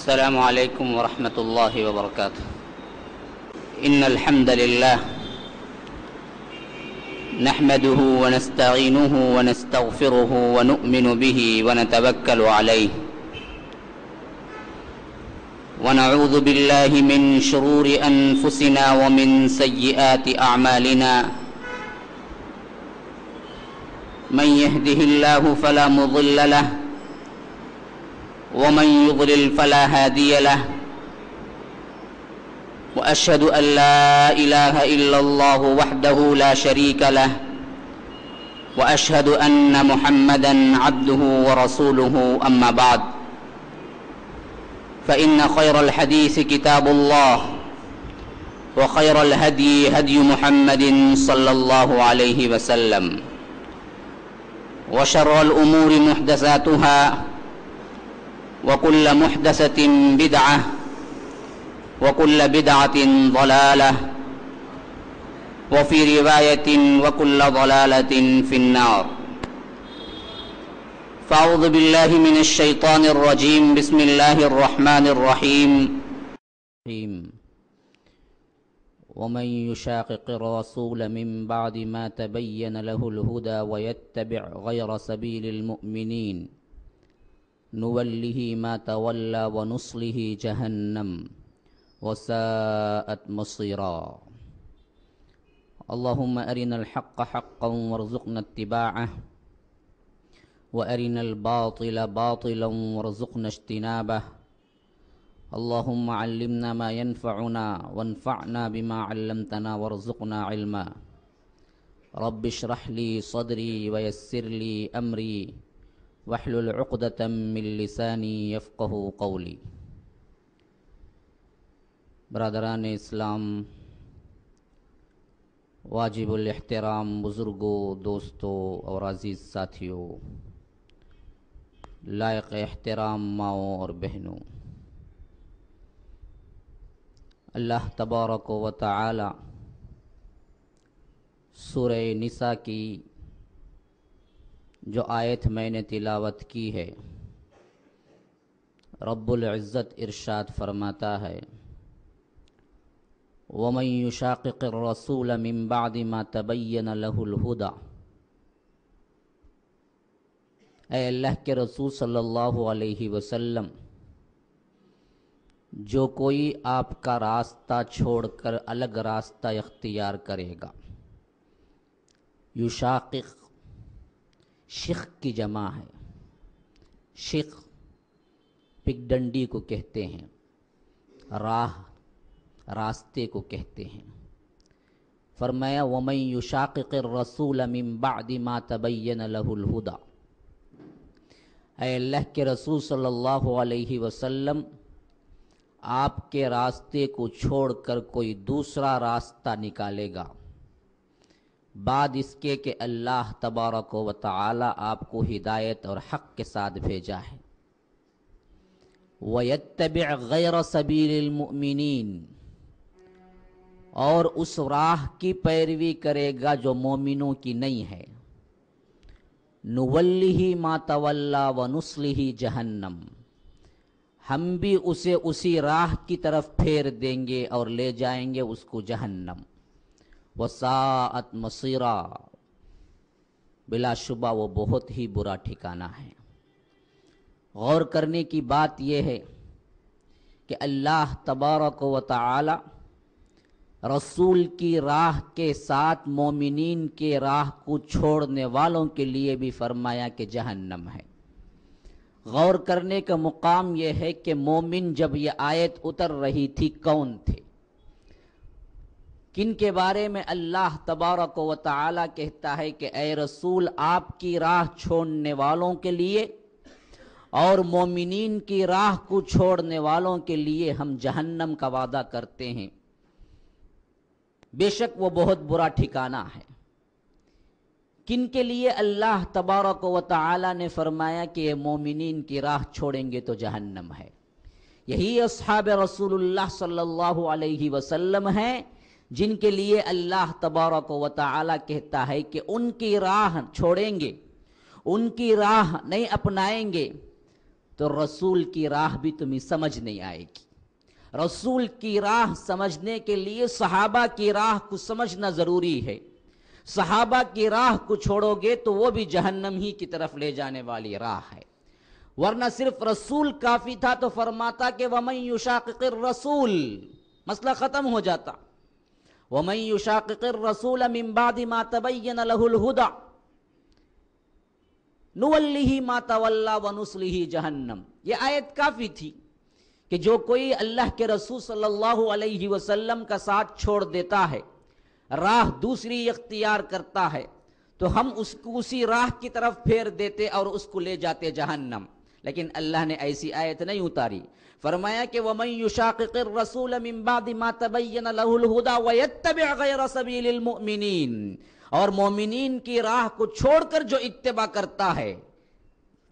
السلام عليكم ورحمة الله وبركاته إن الحمد لله نحمده ونستعينه ونستغفره ونؤمن به ونتوكل عليه ونعوذ بالله من شرور أنفسنا ومن سيئات أعمالنا من يهده الله فلا مضل له ومن يضلل فلا هادي له وأشهد أن لا إله إلا الله وحده لا شريك له وأشهد أن محمدا عبده ورسوله أما بعد فإن خير الحديث كتاب الله وخير الهدي هدي محمد صلى الله عليه وسلم وشر الأمور محدثاتها وكل محدثة بدعة وكل بدعة ضلالة وفي رواية وكل ضلالة في النار فأعوذ بالله من الشيطان الرجيم بسم الله الرحمن الرحيم ومن يشاقق الرسول من بعد ما تبين له الهدى ويتبع غير سبيل المؤمنين نوله ما تولى ونصله جهنم وساءت مصيرا اللهم أرنا الحق حقا وارزقنا اتباعه وأرنا الباطل باطلا وارزقنا اجتنابه اللهم علمنا ما ينفعنا وانفعنا بما علمتنا وارزقنا علما رب اشرح لي صدري ويسر لي أمري वहलुलदतमिलसानी यफ़क़ कौली बरदरान इस्लाम वाजिबुल एहतराम बुज़ुर्गों दोस्तों और अज़ीज़ साथियों लायक एहतराम माओं और बहनों अल्लाह तबारक व ताली सूर निसा की जो आयत मैंने तिलावत की है इज़्ज़त इरशाद फरमाता है الْهُدَى रसूल اللہ کے رسول صلی اللہ के रसूल جو کوئی آپ जो कोई आपका रास्ता الگ अलग रास्ता کرے करेगा युशाक़ शिख की जमा है शिख पिगडंडी को कहते हैं राह रास्ते को कहते हैं फरमाया वमई युशाक रसूल मा तबैन लहुलहुदा अल्लाह के रसूल सल्लल्लाहु अलैहि वसल्लम आपके रास्ते को छोड़कर कोई दूसरा रास्ता निकालेगा बाद इसके कि अल्लाह तबारक व ताली आपको हिदायत और हक के साथ भेजा है वयतब गैर सबीलमिन और उस राह की पैरवी करेगा जो मोमिनों की नहीं है नुवल्ली मातवल्ला व नुस्ली जहन्नम हम भी उसे उसी राह की तरफ फेर देंगे और ले जाएंगे उसको जहन्नम वसात मसीरा बिलाशुबा वो बहुत ही बुरा ठिकाना है गौर करने की बात यह है कि अल्लाह तबारक व ताली रसूल की राह के साथ मोमिनीन के राह को छोड़ने वालों के लिए भी फरमाया कि जहन्नम है गौर करने का मुकाम यह है कि मोमिन जब यह आयत उतर रही थी कौन थे किन के बारे में अल्लाह तबारक व तआला कहता है कि ए रसूल आपकी राह छोड़ने वालों के लिए और मोमिनीन की राह को छोड़ने वालों के लिए हम जहन्नम का वादा करते हैं बेशक वो बहुत बुरा ठिकाना है किन के लिए अल्लाह तबारक व तआला ने फरमाया कि ये मोमिनीन की राह छोड़ेंगे तो जहन्नम है यही अब रसूलुल्लाह सल्लल्लाहु अलैहि वसल्लम है जिनके लिए अल्लाह तबारक व ताली कहता है कि उनकी राह छोड़ेंगे उनकी राह नहीं अपनाएंगे तो रसूल की राह भी तुम्हें समझ नहीं आएगी रसूल की राह समझने के लिए सहाबा की राह को समझना ज़रूरी है सहाबा की राह को छोड़ोगे तो वो भी जहन्नम ही की तरफ ले जाने वाली राह है वरना सिर्फ रसूल काफ़ी था तो फरमाता कि वमयुशाकर रसूल मसला ख़त्म हो जाता वमई युशाकिर रसूल मिम्बादी मातबैन लहुलहुदा नुवल्लिही मातवल्ला वनुसलिही जहन्नम ये आयत काफ़ी थी कि जो कोई अल्लाह के रसूल सल्लल्लाहु अलैहि वसल्लम का साथ छोड़ देता है राह दूसरी इख्तियार करता है तो हम उसको उसी राह की तरफ फेर देते और उसको ले जाते जहन्नम लेकिन अल्लाह ने ऐसी आयत नहीं उतारी फरमाया कि वमन युशाकिर रसूल मिनबादिमातबैन और मोमिन की राह को छोड़कर जो इतबा करता है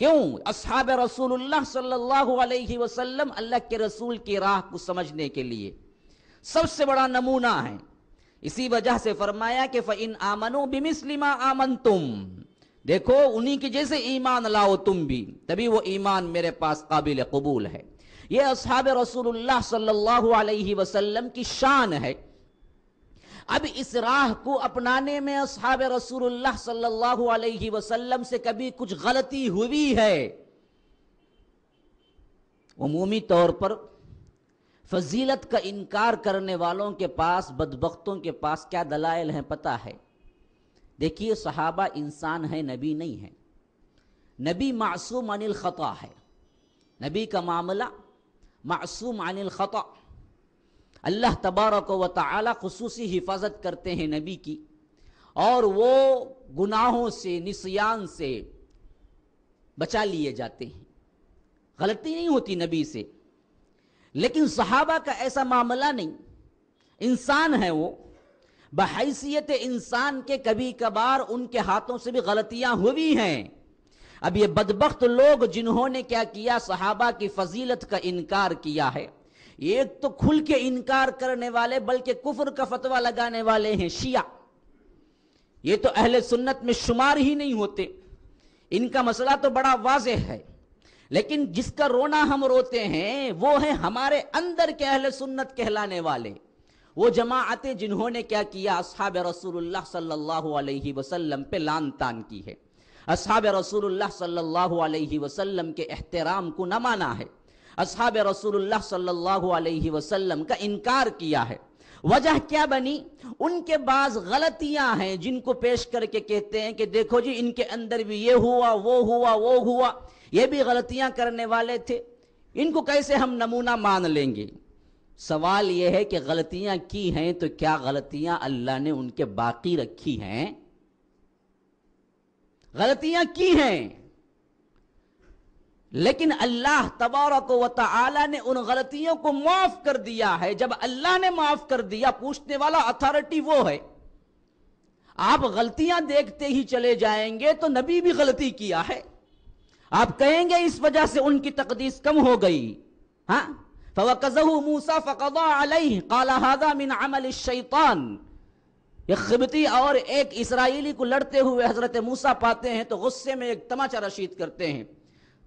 क्यों असहाब रसूल सल्लल्लाहु अलैहि वसल्लम अल्लाह के रसूल की राह को समझने के लिए सबसे बड़ा नमूना है इसी वजह से फरमाया कि फ़ इन आमनो बिमिसलिमा आमन तुम देखो उन्हीं के जैसे ईमान लाओ तुम भी तभी वो ईमान मेरे पास काबिल कबूल है ये असहाब रसूलुल्लाह सल्लल्लाहु अलैहि वसल्लम की शान है अब इस राह को अपनाने में असहाब रसूलुल्लाह सल्लल्लाहु अलैहि वसल्लम से कभी कुछ गलती हुई है अमूमी तौर पर फजीलत का इनकार करने वालों के पास बदबख्तों के पास क्या दलाइल हैं पता है देखिए सहाबा इंसान है नबी नहीं है नबी मासूम अनिल ख़ता है नबी का मामला मासूम अनिल ख़ता अल्लाह तबारक व ताली खसूसी हिफाजत करते हैं नबी की और वो गुनाहों से निसयान से बचा लिए जाते हैं गलती नहीं होती नबी से लेकिन सहाबा का ऐसा मामला नहीं इंसान है वो बहसीत इंसान के कभी कभार उनके हाथों से भी गलतियां हुई हैं अब ये बदबخت लोग जिन्होंने क्या किया सहाबा की फजीलत का इनकार किया है एक तो खुल के इनकार करने वाले बल्कि कुफर का फतवा लगाने वाले हैं शिया ये तो अहले सुन्नत में शुमार ही नहीं होते इनका मसला तो बड़ा वाज है लेकिन जिसका रोना हम रोते हैं वो है हमारे अंदर के अहले सुन्नत कहलाने वाले वो जमाते जिन्होंने क्या किया असहाब रसूलुल्लाह सल्लल्लाहु अलैहि वसल्लम पे लान तान की है असहाब रसूलुल्लाह सल्लल्लाहु अलैहि वसल्लम के एहतराम को न माना है असहाब रसूलुल्लाह सल्लल्लाहु अलैहि वसल्लम का इनकार किया है वजह क्या बनी उनके बाद गलतियां हैं जिनको पेश करके कहते हैं कि देखो जी इनके अंदर भी ये हुआ वो हुआ वो हुआ ये भी गलतियां करने वाले थे इनको कैसे हम नमूना मान लेंगे सवाल यह है कि गलतियां की हैं तो क्या गलतियां अल्लाह ने उनके बाकी रखी हैं गलतियां की हैं लेकिन अल्लाह तबारक व वाला ने उन गलतियों को माफ कर दिया है जब अल्लाह ने माफ कर दिया पूछने वाला अथॉरिटी वो है आप गलतियां देखते ही चले जाएंगे तो नबी भी गलती किया है आप कहेंगे इस वजह से उनकी तकदीस कम हो गई हाँ فوقزه موسى فقضى عليه قال هذا من عمل الشيطان एक खिबती और एक इसराइली को लड़ते हुए हज़रत मूसा पाते हैं तो गुस्से में एक तमाचा रशीद करते हैं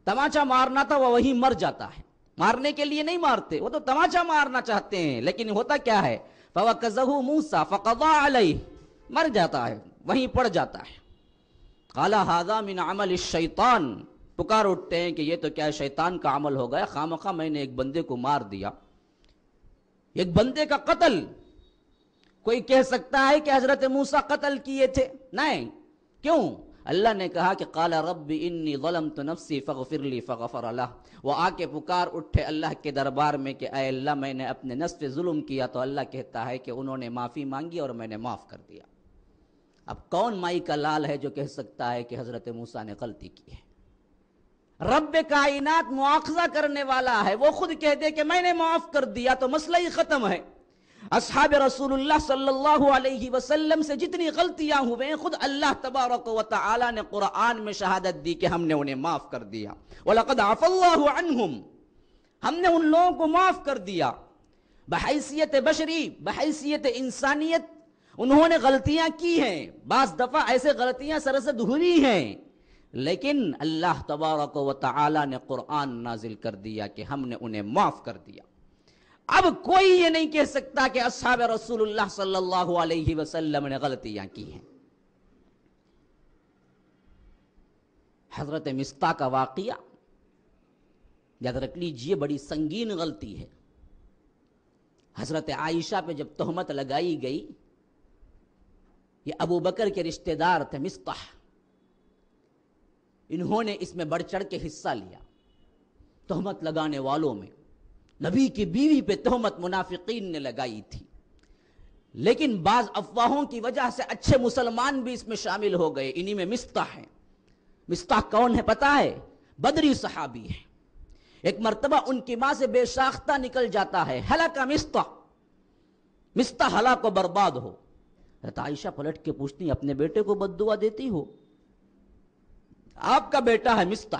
तमाचा मारना था वह वहीं मर जाता है मारने के लिए नहीं मारते वो तो तमाचा मारना चाहते हैं लेकिन होता क्या है फवकजहू मूसा फकवा अलई मर जाता है वहीं पड़ जाता है काला हादा मिन अमल शैतान पुकार उठते हैं कि ये तो क्या शैतान का अमल हो गया खाम खा मैंने एक बंदे को मार दिया एक बंदे का कत्ल कोई कह सकता है कि हजरत मूसा कत्ल किए थे नहीं क्यों अल्लाह ने कहा कि काला रब इन्नी गलम तो नफसी फ़िरली फ़र अल्लाह वह आके पुकार उठे अल्लाह के दरबार में कि अय अल्लाह मैंने अपने नस्फ जुल्म किया तो अल्लाह कहता है कि उन्होंने माफ़ी मांगी और मैंने माफ़ कर दिया अब कौन माई का लाल है जो कह सकता है कि हज़रत मूसा ने गलती की है रब कायनात मुआवजा करने वाला है वो खुद कह दे कि मैंने माफ कर दिया तो मसला ही खत्म है असहाब रसूलुल्लाह सल्लल्लाहु अलैहि वसल्लम से जितनी गलतियां हुए हैं खुद अल्लाह तबारक व ताला ने कुरान में शहादत दी कि हमने उन्हें माफ कर दिया वलकद आफल्लाहु अनहुम हमने उन लोगों को माफ कर दिया बहसीत बशरी बहसीत इंसानियत उन्होंने गलतियां की हैं बास दफा ऐसे गलतियां सरसद हुई हैं लेकिन अल्लाह तबारक व तला ने कुरान नाजिल कर दिया कि हमने उन्हें माफ़ कर दिया अब कोई ये नहीं कह सकता कि अब रसूलुल्लाह सल्लल्लाहु अलैहि वसल्लम ने गलतियां की हैं हजरत मिस्ता का वाक़िया याद रख लीजिए बड़ी संगीन गलती है हजरत आयशा पे जब तहमत लगाई गई ये अबू बकर के रिश्तेदार थे मिस्ता इन्होंने इसमें बढ़ चढ़ के हिस्सा लिया तहमत लगाने वालों में नबी की बीवी पे तहमत मुनाफिकीन ने लगाई थी लेकिन बाज अफवाहों की वजह से अच्छे मुसलमान भी इसमें शामिल हो गए इन्हीं में मिस्ता है मिस्ता कौन है पता है बदरी सहाबी है एक मरतबा उनकी माँ से बेसाख्ता निकल जाता है हलाका मिस्ता मिस्ता हला को बर्बाद हो रतायशा पलट के पूछती अपने बेटे को बद देती हो आपका बेटा है मिस्ता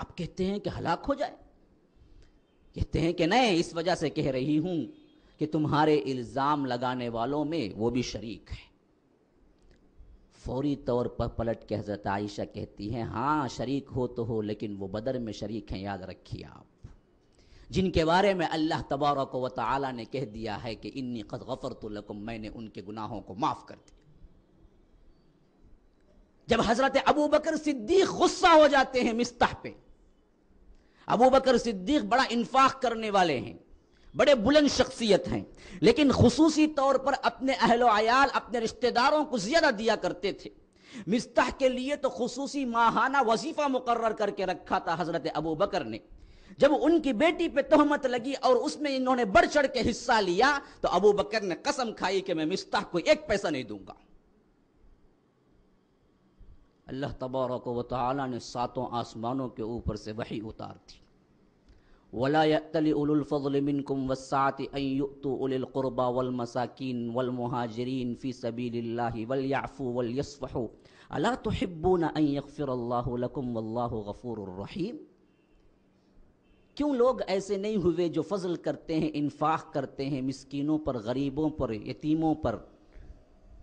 आप कहते हैं कि हलाक हो जाए कहते हैं कि नहीं इस वजह से कह रही हूं कि तुम्हारे इल्ज़ाम लगाने वालों में वो भी शरीक है फौरी तौर पर पलट के हज़रत आयशा कहती हैं हाँ शरीक हो तो हो लेकिन वो बदर में शरीक हैं याद रखिए आप जिनके बारे में अल्लाह तबारक व ताली ने कह दिया है कि इन्नी कद गफ़र तो लकुम मैंने उनके गुनाहों को माफ़ कर दिया जब हजरत अबू बकर सिद्दीक गुस्सा हो जाते हैं मिस्ताह पे अबू बकर सिद्दीक बड़ा इन्फाक करने वाले हैं बड़े बुलंद शख्सियत हैं लेकिन खसूसी तौर पर अपने अहलो आयाल अपने रिश्तेदारों को ज्यादा दिया करते थे मिस्ताह के लिए तो खसूसी माहाना वजीफा मुकर्र करके रखा था हजरत अबू बकर ने जब उनकी बेटी पे तोहमत लगी और उसमें इन्होंने बढ़ चढ़ के हिस्सा लिया तो अबू बकर ने कसम खाई कि मैं मिस्ताह को एक पैसा नहीं दूंगा अल्लाह तबारक व ताली ने सातों आसमानों के ऊपर से वही उतार दी वलाफ़लमिनकुम वसातुलक़ुरबा वलमसाकिन वलमहाजरीन फ़ी सबील वलयाफ़ू वलयसफ़ो अला तो हिब्बून यकफ़िरल्लाकुम वल्ल गफ़ूररहीम क्यों लोग ऐसे नहीं हुए जो फजल करते हैं इन्फाक करते हैं मिसकीनों पर गरीबों पर यतीमों पर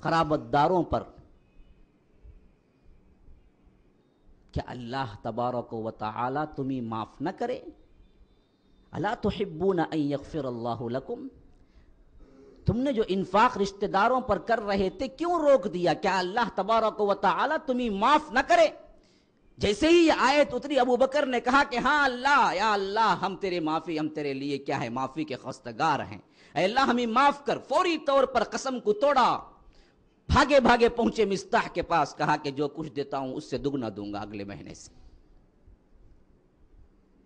खराबतदारों पर क्या अल्लाह तबारक व ताली तुम्हें माफ़ न करे अला तो हिब्बू नकफिर अल्लाकुम तुमने जो इन्फाक रिश्तेदारों पर कर रहे थे क्यों रोक दिया क्या अल्लाह तबारक व ताली तुम्हें माफ़ न करे जैसे ही आयत उतरी अबू बकर ने कहा कि हाँ अल्लाह या अल्लाह हम तेरे माफ़ी हम तेरे लिए क्या है माफ़ी के खस्तगार हैं अल्लाह हमें माफ़ कर फौरी तौर पर कसम को तोड़ा भागे भागे पहुंचे मिस्ताह के पास कहा कि जो कुछ देता हूं उससे दुगना दूंगा अगले महीने से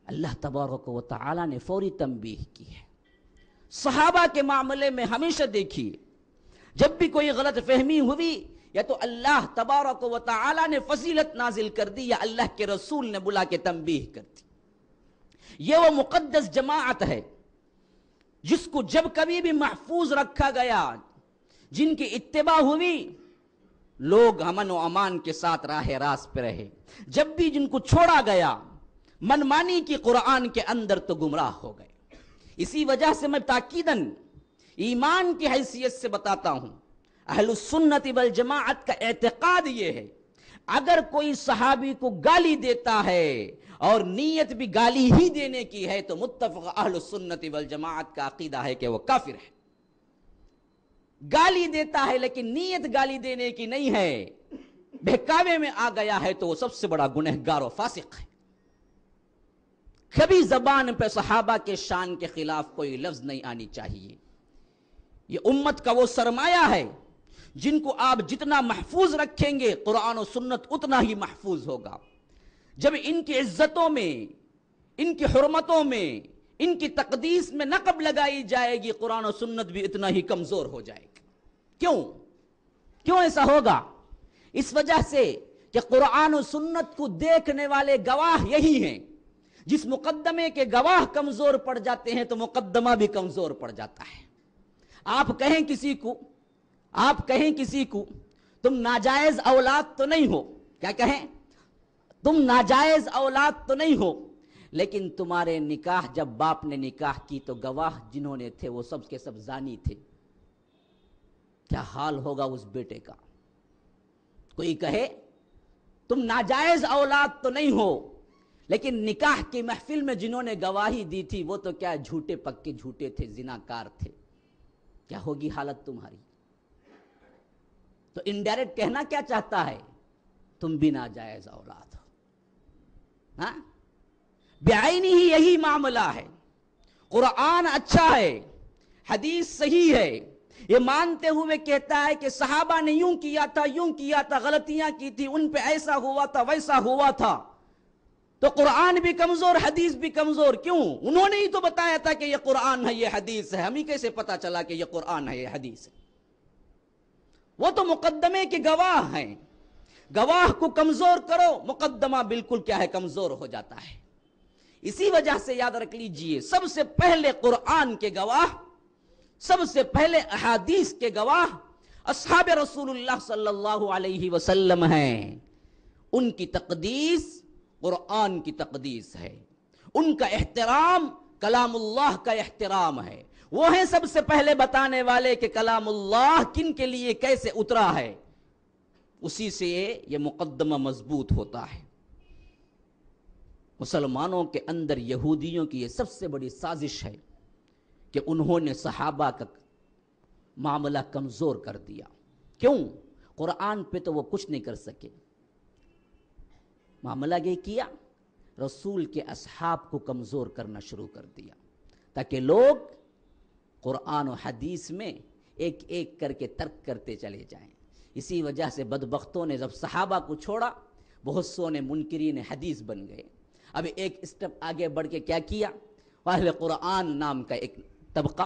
अल्लाह तबारक व ताला ने फौरी तंबीह की है सहाबा के मामले में हमेशा देखिए जब भी कोई गलत फहमी हुई या तो अल्लाह तबारक व ताला ने फजीलत नाजिल कर दी या अल्लाह के रसूल ने बुला के तंबीह कर दी ये वो मुकद्दस जमात है जिसको जब कभी भी महफूज रखा गया जिनकी इतबा हुई लोग अमन व अमान के साथ राह रास पे रहे जब भी जिनको छोड़ा गया मनमानी की कुरान के अंदर तो गुमराह हो गए इसी वजह से मैं ताकीदन ईमान की हैसियत से बताता हूं अहलसन्नत बल जमात का एतकाद ये है अगर कोई सहाबी को गाली देता है और नीयत भी गाली ही देने की है तो मुतफ़ अहलसन्नत बल जमात का अकीदा है कि वह काफिर है गाली देता है लेकिन नीयत गाली देने की नहीं है बहकावे में आ गया है तो वो सबसे बड़ा गुनहगार और फासिक है कभी जबान पर सहाबा के शान के खिलाफ कोई लफ्ज नहीं आनी चाहिए ये उम्मत का वो सरमाया है जिनको आप जितना महफूज रखेंगे कुरान और सुन्नत उतना ही महफूज होगा जब इनकी इज्जतों में इनकी हरमतों में इनकी तकदीस में नकब लगाई जाएगी कुरान और सुन्नत भी इतना ही कमजोर हो जाएगी क्यों क्यों ऐसा होगा इस वजह से कि कुरान और सुन्नत को देखने वाले गवाह यही हैं जिस मुकदमे के गवाह कमजोर पड़ जाते हैं तो मुकदमा भी कमजोर पड़ जाता है आप कहें किसी को आप कहें किसी को तुम नाजायज औलाद तो नहीं हो क्या कहें तुम नाजायज औलाद तो नहीं हो लेकिन तुम्हारे निकाह जब बाप ने निकाह की तो गवाह जिन्होंने थे वो सब के सब जानी थे क्या हाल होगा उस बेटे का कोई कहे तुम नाजायज औलाद तो नहीं हो लेकिन निकाह की महफिल में जिन्होंने गवाही दी थी वो तो क्या झूठे पक्के झूठे थे जिनाकार थे क्या होगी हालत तुम्हारी तो इनडायरेक्ट कहना क्या चाहता है तुम भी नाजायज औलाद हो हाँ? बेआईनी ही यही मामला है कुरान अच्छा है हदीस सही है ये मानते हुए कहता है कि साहबा ने यूं किया था यूं किया था गलतियां की थी उन पे ऐसा हुआ था वैसा हुआ था तो कुरान भी कमजोर हदीस भी कमजोर क्यों उन्होंने ही तो बताया था कि ये कुरान है ये हदीस है हमें कैसे पता चला कि ये कुरान है ये हदीस है वो तो मुकदमे के गवाह हैं गवाह को कमजोर करो मुकदमा बिल्कुल क्या है कमजोर हो जाता है इसी वजह से याद रख लीजिए सबसे पहले कुरान के गवाह सबसे पहले अहादीस के गवाह असहाब रसूलुल्लाह सल्लल्लाहु अलैहि वसल्लम हैं उनकी तकदीस कुरान की तकदीस है उनका एहतराम कलामुल्लाह का एहतराम है वो है सबसे पहले बताने वाले कि कलामुल्लाह किन के लिए कैसे उतरा है उसी से ये मुकदमा मजबूत होता है मुसलमानों के अंदर यहूदियों की ये सबसे बड़ी साजिश है कि उन्होंने सहाबा का मामला कमज़ोर कर दिया क्यों कुरान पे तो वो कुछ नहीं कर सके मामला ये किया रसूल के असहाब को कमज़ोर करना शुरू कर दिया ताकि लोग कुरान और हदीस में एक एक करके तर्क करते चले जाएं इसी वजह से बदबख्तों ने जब सहाबा को छोड़ा बहुत सो ने मुनकरीन हदीस बन गए अब एक स्टेप आगे बढ़ के क्या किया पहले कुरान नाम का एक तबका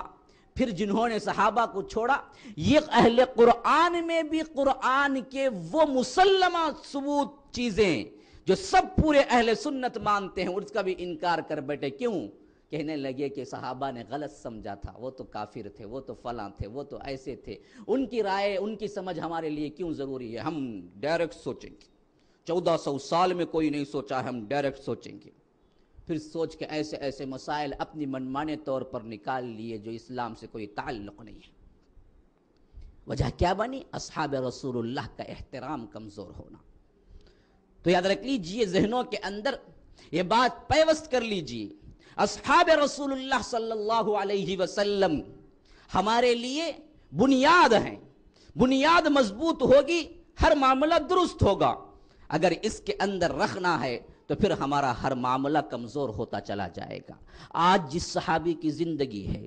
फिर जिन्होंने सहाबा को छोड़ा ये अहले कुरान में भी कुरान के वो मुसलमा सबूत चीज़ें जो सब पूरे अहले सुन्नत मानते हैं उसका भी इनकार कर बैठे क्यों कहने लगे कि सहाबा ने गलत समझा था वो तो काफिर थे वो तो फला थे वो तो ऐसे थे उनकी राय उनकी समझ हमारे लिए क्यों ज़रूरी है हम डायरेक्ट सोचेंगे चौदह सौ साल में कोई नहीं सोचा है हम डायरेक्ट सोचेंगे फिर सोच के ऐसे ऐसे मसाइल अपनी मनमाने तौर पर निकाल लिए जो इस्लाम से कोई ताल्लुक नहीं है वजह क्या बनी असहाब रसूलुल्लाह का एहतराम कमज़ोर होना तो याद रख लीजिए जहनों के अंदर ये बात पैवस्त कर लीजिए असहाब रसूलुल्लाह सल्लल्लाहु अलैहि वसल्लम हमारे लिए बुनियाद हैं बुनियाद मजबूत होगी हर मामला दुरुस्त होगा अगर इसके अंदर रखना है तो फिर हमारा हर मामला कमज़ोर होता चला जाएगा आज जिस सहाबी की ज़िंदगी है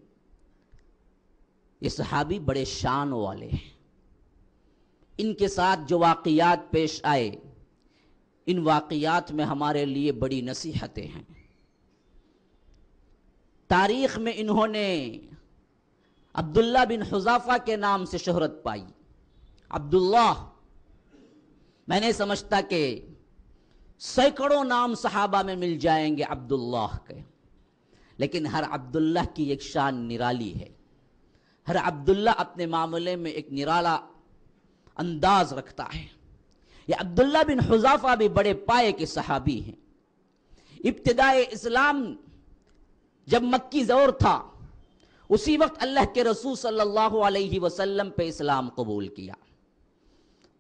ये सहाबी बड़े शान वाले हैं इनके साथ जो वाकियात पेश आए इन वाकियात में हमारे लिए बड़ी नसीहतें हैं तारीख़ में इन्होंने अब्दुल्ला बिन हुजाफा के नाम से शहरत पाई अब्दुल्ला मैंने समझता कि सैकड़ों नाम सहाबा में मिल जाएंगे अब्दुल्लाह के लेकिन हर अब्दुल्ला की एक शान निराली है हर अब्दुल्ला अपने मामले में एक निराला अंदाज रखता है ये अब्दुल्ला बिन हुजाफा भी बड़े पाए के सहाबी हैं इब्तदाई इस्लाम जब मक्की जोर था उसी वक्त अल्लाह के रसूल सल्लल्लाहु अलैहि वसल्लम पे इस्लाम कबूल किया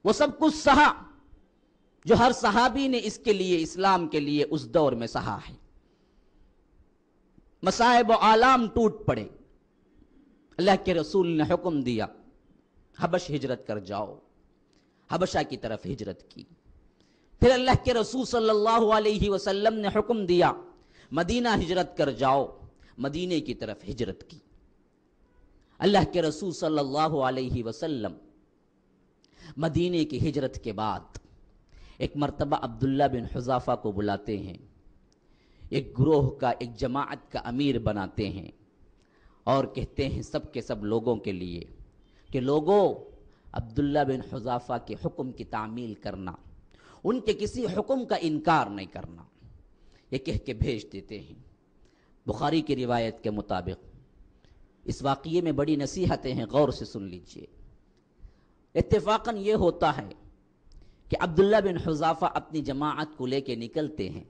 वो सब कुछ सहा जो हर सहाबी ने इसके लिए इस्लाम के लिए उस दौर में सहा है मसाहब आलाम टूट पड़े अल्लाह के रसूल ने हुक्म दिया हबश हिजरत कर जाओ हबशा की तरफ हिजरत की फिर अल्लाह के रसूल सल्लल्लाहु अलैहि वसल्लम ने हुक्म दिया मदीना हिजरत कर जाओ मदीने की तरफ हिजरत की अल्लाह के रसूल सल्लल्लाहु अलैहि वसल्लम मदीने की हिजरत के बाद एक मरतबा अब्दुल्ला बिन हजाफा को बुलाते हैं एक ग्रोह का एक जमात का अमीर बनाते हैं और कहते हैं सब के सब लोगों के लिए कि लोगों अब्दुल्ला बिन हजाफा के हुक्म की तामील करना उनके किसी हुक्म का इनकार नहीं करना ये कह के भेज देते हैं बुखारी की रिवायत के मुताबिक इस वाक़े में बड़ी नसीहतें हैं गौर से सुन लीजिए इतफाक़न ये होता है कि अब्दुल्ला बिन हुजाफा अपनी जमात को लेके निकलते हैं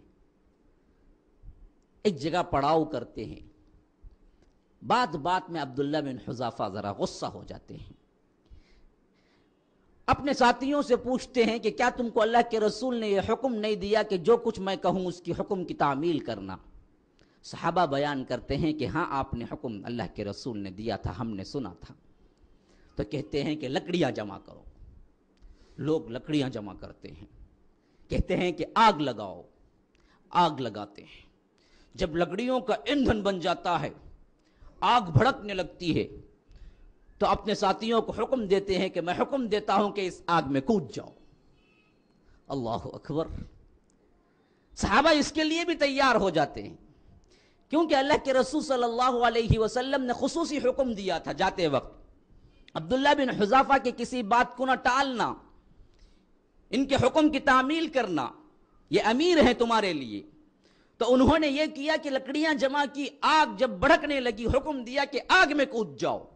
एक जगह पड़ाव करते हैं बात बात में अब्दुल्ला बिन हुजाफा ज़रा गुस्सा हो जाते हैं अपने साथियों से पूछते हैं कि क्या तुमको अल्लाह के रसूल ने यह हुक्म नहीं दिया कि जो कुछ मैं कहूँ उसकी हुक्म की तामील करना सहाबा बयान करते हैं कि हाँ आपने हुक्म अल्लाह के रसूल ने दिया था हमने सुना था तो कहते हैं कि लकड़ियां जमा करो लोग लकड़ियां जमा करते हैं कहते हैं कि आग लगाओ आग लगाते हैं जब लकड़ियों का ईंधन बन जाता है आग भड़कने लगती है तो अपने साथियों को हुक्म देते हैं कि मैं हुक्म देता हूं कि इस आग में कूद जाओ अल्लाह अकबर साहबा इसके लिए भी तैयार हो जाते हैं क्योंकि अल्लाह के रसूल सल्लल्लाहु अलैहि वसल्लम ने खसूसी हुक्म दिया था जाते वक्त अब्दुल्ला बिन हजाफा की किसी बात को ना टालना इनके हुक्म की तामील करना ये अमीर है तुम्हारे लिए तो उन्होंने ये किया कि लकड़ियां जमा की आग जब भड़कने लगी हुक्म दिया कि आग में कूद जाओ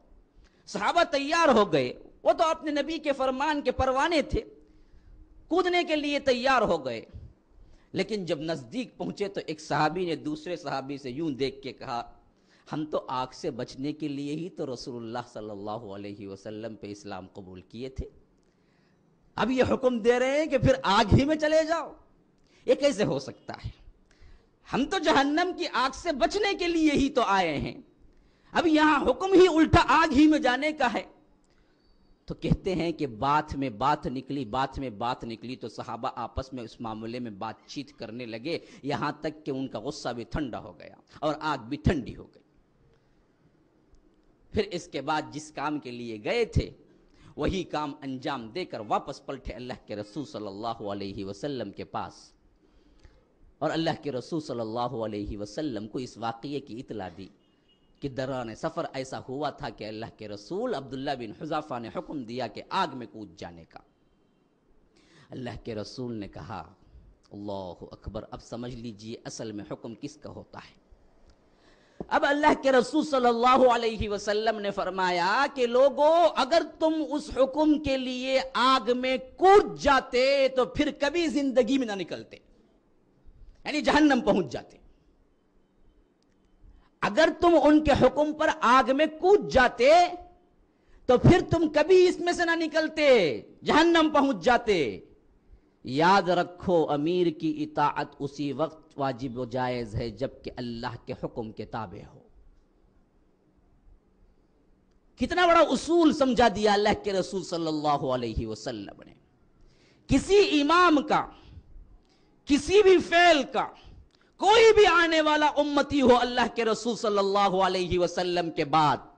सहाबा तैयार हो गए वो तो अपने नबी के फरमान के परवाने थे कूदने के लिए तैयार हो गए लेकिन जब नजदीक पहुंचे तो एक सहाबी ने दूसरे सहाबी से यूं देख के कहा हम तो आग से बचने के लिए ही तो रसूलुल्लाह सल्लल्लाहु अलैहि वसल्लम पे इस्लाम कबूल किए थे अब ये हुक्म दे रहे हैं कि फिर आग ही में चले जाओ ये कैसे हो सकता है हम तो जहन्नम की आग से बचने के लिए ही तो आए हैं अब यहां हुक्म ही उल्टा आग ही में जाने का है तो कहते हैं कि बात में बात निकली बात में बात निकली तो सहाबा आपस में उस मामले में बातचीत करने लगे यहां तक कि उनका गुस्सा भी ठंडा हो गया और आग भी ठंडी हो गई फिर इसके बाद जिस काम के लिए गए थे वही काम अंजाम देकर वापस पलटे अल्लाह के रसूल सल्लल्लाहु अलैहि वसल्लम के पास और अल्लाह के रसूल सल्लल्लाहु अलैहि वसल्लम को इस वाक़े की इतला दी कि दरान सफ़र ऐसा हुआ था कि अल्लाह के रसूल अब्दुल्ला बिन हजाफा ने हुक्म दिया कि आग में कूद जाने का अल्लाह के रसूल ने कहा अल्लाह अकबर अब समझ लीजिए असल में हुक्म किसका होता है अब अल्लाह के रसूल सल्लल्लाहु अलैहि वसल्लम ने फरमाया कि लोगों अगर तुम उस हुक्म के लिए आग में कूद जाते तो फिर कभी जिंदगी में ना निकलते यानी जहन्नम पहुंच जाते अगर तुम उनके हुक्म पर आग में कूद जाते तो फिर तुम कभी इसमें से ना निकलते जहन्नम पहुंच जाते याद रखो अमीर की इताअत उसी वक्त वाजिब जायज़ है जबकि अल्लाह के हुक्म के ताबे हो कितना बड़ा उसूल समझा दिया अल्लाह के रसूल सल्लल्लाहु अलैहि वसल्लम ने किसी इमाम का किसी भी फेल का कोई भी आने वाला उम्मती हो अल्लाह के रसूल सल्लल्लाहु अलैहि वसल्लम के बाद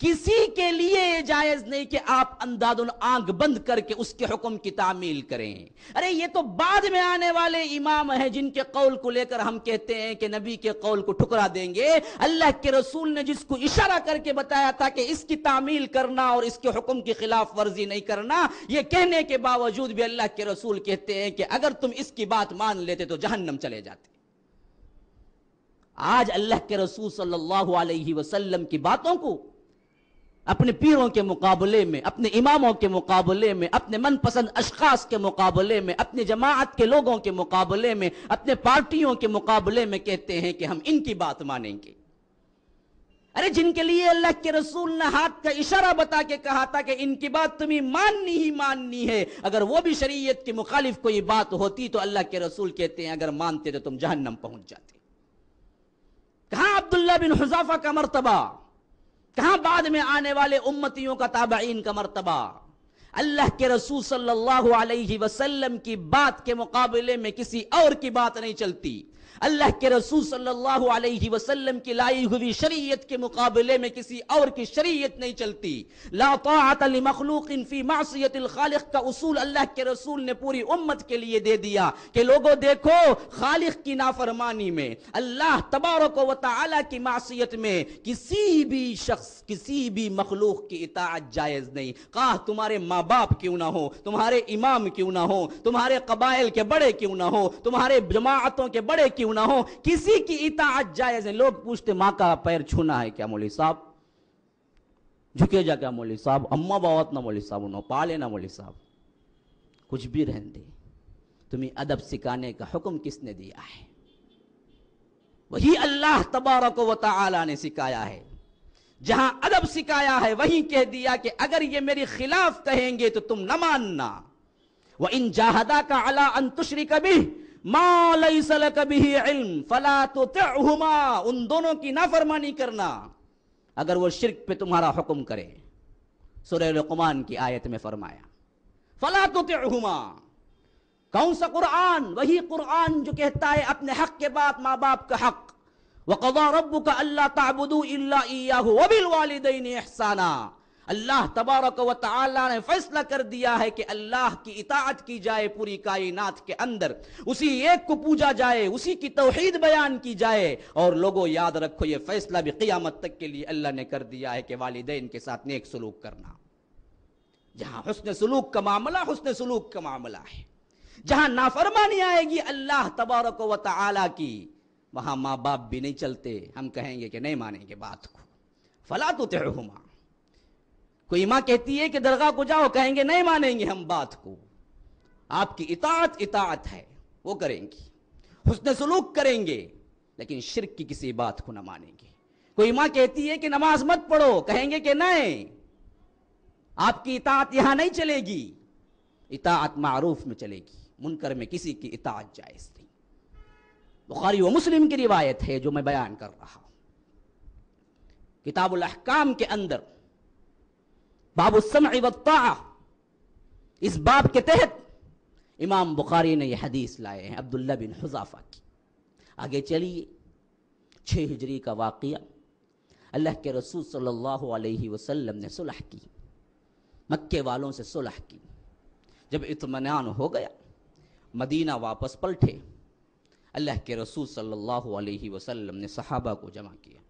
किसी के लिए जायज नहीं कि आप अंदाजुल आंख बंद करके उसके हुक्म की तामील करें अरे ये तो बाद में आने वाले इमाम हैं जिनके कौल को लेकर हम कहते हैं कि नबी के कौल को ठुकरा देंगे अल्लाह के रसूल ने जिसको इशारा करके बताया था कि इसकी तामील करना और इसके हुक्म की खिलाफ वर्जी नहीं करना यह कहने के बावजूद भी अल्लाह के रसूल कहते हैं कि अगर तुम इसकी बात मान लेते तो जहन्नम चले जाते आज अल्लाह के रसूल सल्लल्लाहु अलैहि वसल्लम की बातों को अपने पीरों के मुकाबले में अपने इमामों के मुकाबले में अपने मनपसंद अशखास के मुकाबले में अपने जमात के लोगों के मुकाबले में अपने पार्टियों के मुकाबले में कहते हैं कि हम इनकी बात मानेंगे अरे जिनके लिए अल्लाह के रसूल ने हाथ का इशारा बता के कहा था कि इनकी बात तुम्हें माननी ही माननी है अगर वो भी शरीयत के मुखालिफ कोई बात होती तो अल्लाह के रसूल कहते हैं अगर मानते तो तुम जहन्नम पहुंच जाते कहा अब्दुल्ला बिन हुजाफा का मरतबा कहां बाद में आने वाले उम्मतियों का ताबाइन का मर्तबा अल्लाह के रसूल सल्लल्लाहु अलैहि वसल्लम की बात के मुकाबले में किसी और की बात नहीं चलती अल्लाह के रसूल सल्लल्लाहु अलैहि वसल्लम की लाई हुई शरीयत के मुकाबले में किसी और की शरीयत नहीं चलती लातामखलूक इनफी मासीत खालिक का उसूल अल्लाह के रसूल ने पूरी उम्मत के लिए दे दिया कि लोगों देखो खालिक की नाफरमानी में अल्लाह तबारक व तला की मासीत में किसी भी शख्स किसी भी मखलूक की इताज जायज़ नहीं कहा तुम्हारे माँ बाप क्यों ना हो तुम्हारे इमाम क्यों ना हो तुम्हारे कबाइल के बड़े क्यों ना हो तुम्हारे जमातों के बड़े क्यों क्यों ना हो किसी की इताज जायज है लोग पूछते माँ का पैर छूना है क्या मोली साहब झुके जा क्या मोली साहब अम्मा बावत ना मोली साहब उन्हों पाले ना मोली साहब कुछ भी रहने दे तुम्हें अदब सिखाने का हुक्म किसने दिया है वही अल्लाह तबारा को वाला ने सिखाया है जहां अदब सिखाया है वहीं कह दिया कि अगर ये मेरे खिलाफ कहेंगे तो तुम न मानना वह इन जाहदा का अला अंतुश्री कभी कभी फला तो उन दोनों की नाफरमानी करना अगर वो शिरक पे तुम्हारा हुक्म करे सुरह लुकमान की आयत में फरमाया फला तो कौन सा कुरान वही कुरान जो कहता है अपने हक के बाद माँ बाप का हक वकवा रब का अल्लाह ताबुदू इल्ला वालिदैन एहसाना अल्लाह तबारक व तआला ने फैसला कर दिया है कि अल्लाह की इतात की जाए पूरी कायनात के अंदर उसी एक को पूजा जाए उसी की तौहीद बयान की जाए और लोगों याद रखो ये फैसला भी क़ियामत तक के लिए अल्लाह ने कर दिया है कि वालदेन के साथ नेक सलूक करना जहाँ हसन सलूक का मामला हसन सलूक का मामला है जहां नाफरमानी आएगी अल्लाह तबारक व तआला की वहां माँ बाप भी नहीं चलते हम कहेंगे कि नहीं मानेंगे बात को फला तो तेहुमा कोई माँ कहती है कि दरगाह को जाओ कहेंगे नहीं मानेंगे हम बात को आपकी इतात इतात है वो करेंगी हुसन सलूक करेंगे लेकिन शिरक की किसी बात को ना मानेंगे कोई माँ कहती है कि नमाज मत पढ़ो कहेंगे कि नहीं आपकी इतात यहां नहीं चलेगी इतात मारूफ में चलेगी मुनकर में किसी की इतात जायज नहीं बुखारी व मुस्लिम की रिवायत है जो मैं बयान कर रहा हूं किताबुल अहकाम के अंदर बाबू इवत्ता इस बाब के तहत इमाम बुखारी ने यह हदीस लाए हैं अब्दुल्ला बिन हजाफा की आगे चलिए छः हिजरी का वाक़ अल्लाह के रसूल सल्लल्लाहु अलैहि वसल्लम ने सुलह की मक्के वालों से सुलह की जब इतमान हो गया मदीना वापस पलटे अल्लाह के रसूल सल्लल्लाहु अलैहि वसल्लम ने सहाबा को जमा किया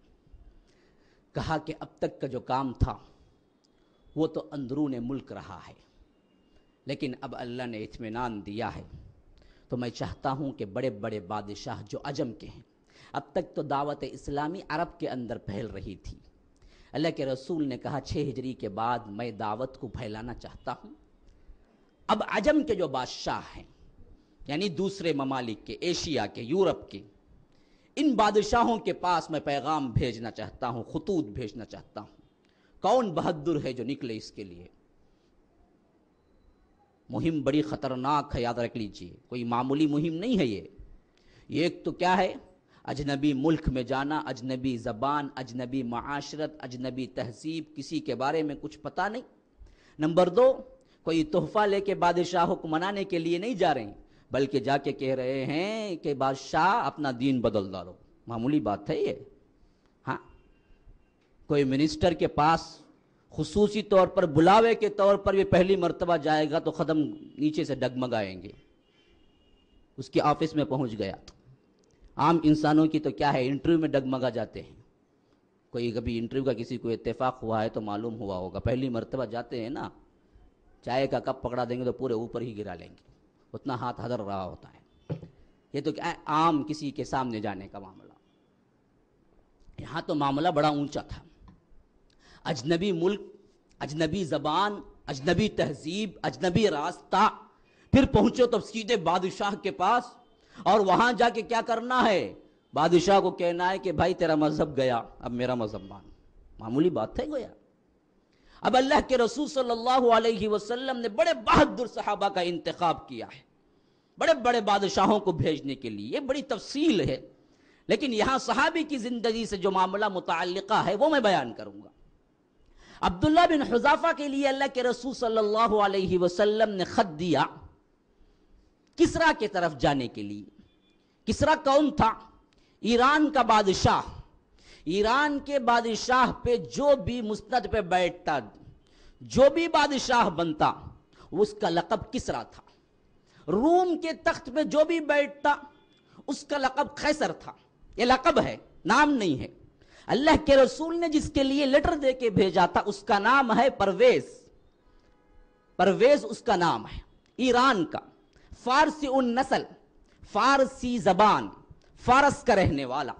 कहा कि अब तक का जो काम था वो तो अंदरून मुल्क रहा है लेकिन अब अल्लाह ने इतमान दिया है तो मैं चाहता हूँ कि बड़े बड़े बादशाह जो अजम के हैं अब तक तो दावत इस्लामी अरब के अंदर फैल रही थी अल्लाह के रसूल ने कहा छः हिजरी के बाद मैं दावत को फैलाना चाहता हूँ अब अजम के जो बादशाह हैं यानी दूसरे ममालिक के एशिया के यूरोप के इन बादशाहों के पास मैं पैगाम भेजना चाहता हूँ खतूत भेजना चाहता हूँ कौन बहादुर है जो निकले इसके लिए मुहिम बड़ी खतरनाक है याद रख लीजिए कोई मामूली मुहिम नहीं है ये एक तो क्या है अजनबी मुल्क में जाना अजनबी ज़बान अजनबी माशरत अजनबी तहजीब किसी के बारे में कुछ पता नहीं नंबर दो कोई तोहफा लेके बादशाह को मनाने के लिए नहीं जा रहे हैं बल्कि जाके कह रहे हैं कि बादशाह अपना दीन बदल डालो मामूली बात है ये कोई मिनिस्टर के पास खसूसी तौर पर बुलावे के तौर पर भी पहली मरतबा जाएगा तो ख़दम नीचे से डगमगाएंगे उसके ऑफिस में पहुंच गया तो। आम इंसानों की तो क्या है इंटरव्यू में डगमगा जाते हैं कोई कभी इंटरव्यू का किसी को इत्तेफाक हुआ है तो मालूम हुआ होगा पहली मरतबा जाते हैं ना चाय का कप पकड़ा देंगे तो पूरे ऊपर ही गिरा लेंगे उतना हाथ हदर रहा होता है ये तो क्या है आम किसी के सामने जाने का मामला यहाँ तो मामला बड़ा ऊंचा था अजनबी मुल्क अजनबी ज़बान अजनबी तहजीब अजनबी रास्ता फिर पहुंचो तो सीधे बादशाह के पास और वहां जाके क्या करना है बादशाह को कहना है कि भाई तेरा मजहब गया अब मेरा मजहब मान मामूली बात है गोया अब अल्लाह के रसूल सल्लल्लाहु अलैहि वसल्लम ने बड़े बहादुर सहाबा का इंतखब किया है बड़े बड़े बादशाहों को भेजने के लिए बड़ी तफसील है लेकिन यहाँ सहाबी की ज़िंदगी से जो मामला मुतल है वो मैं बयान करूँगा अब्दुल्ला बिन हुजाफा के लिए अल्लाह के रसूल सल्लल्लाहु अलैहि वसल्लम ने खत दिया किसरा के तरफ जाने के लिए किसरा कौन था ईरान का बादशाह ईरान के बादशाह पे जो भी मुस्तद पे बैठता जो भी बादशाह बनता उसका लकब किसरा था रूम के तख्त पे जो भी बैठता उसका लकब खैसर था यह लकब है नाम नहीं है अल्लाह के रसूल ने जिसके लिए लेटर दे के भेजा था उसका नाम है परवेज परवेज उसका नाम है ईरान का फारसी उन नसल फारसी जबान फारस का रहने वाला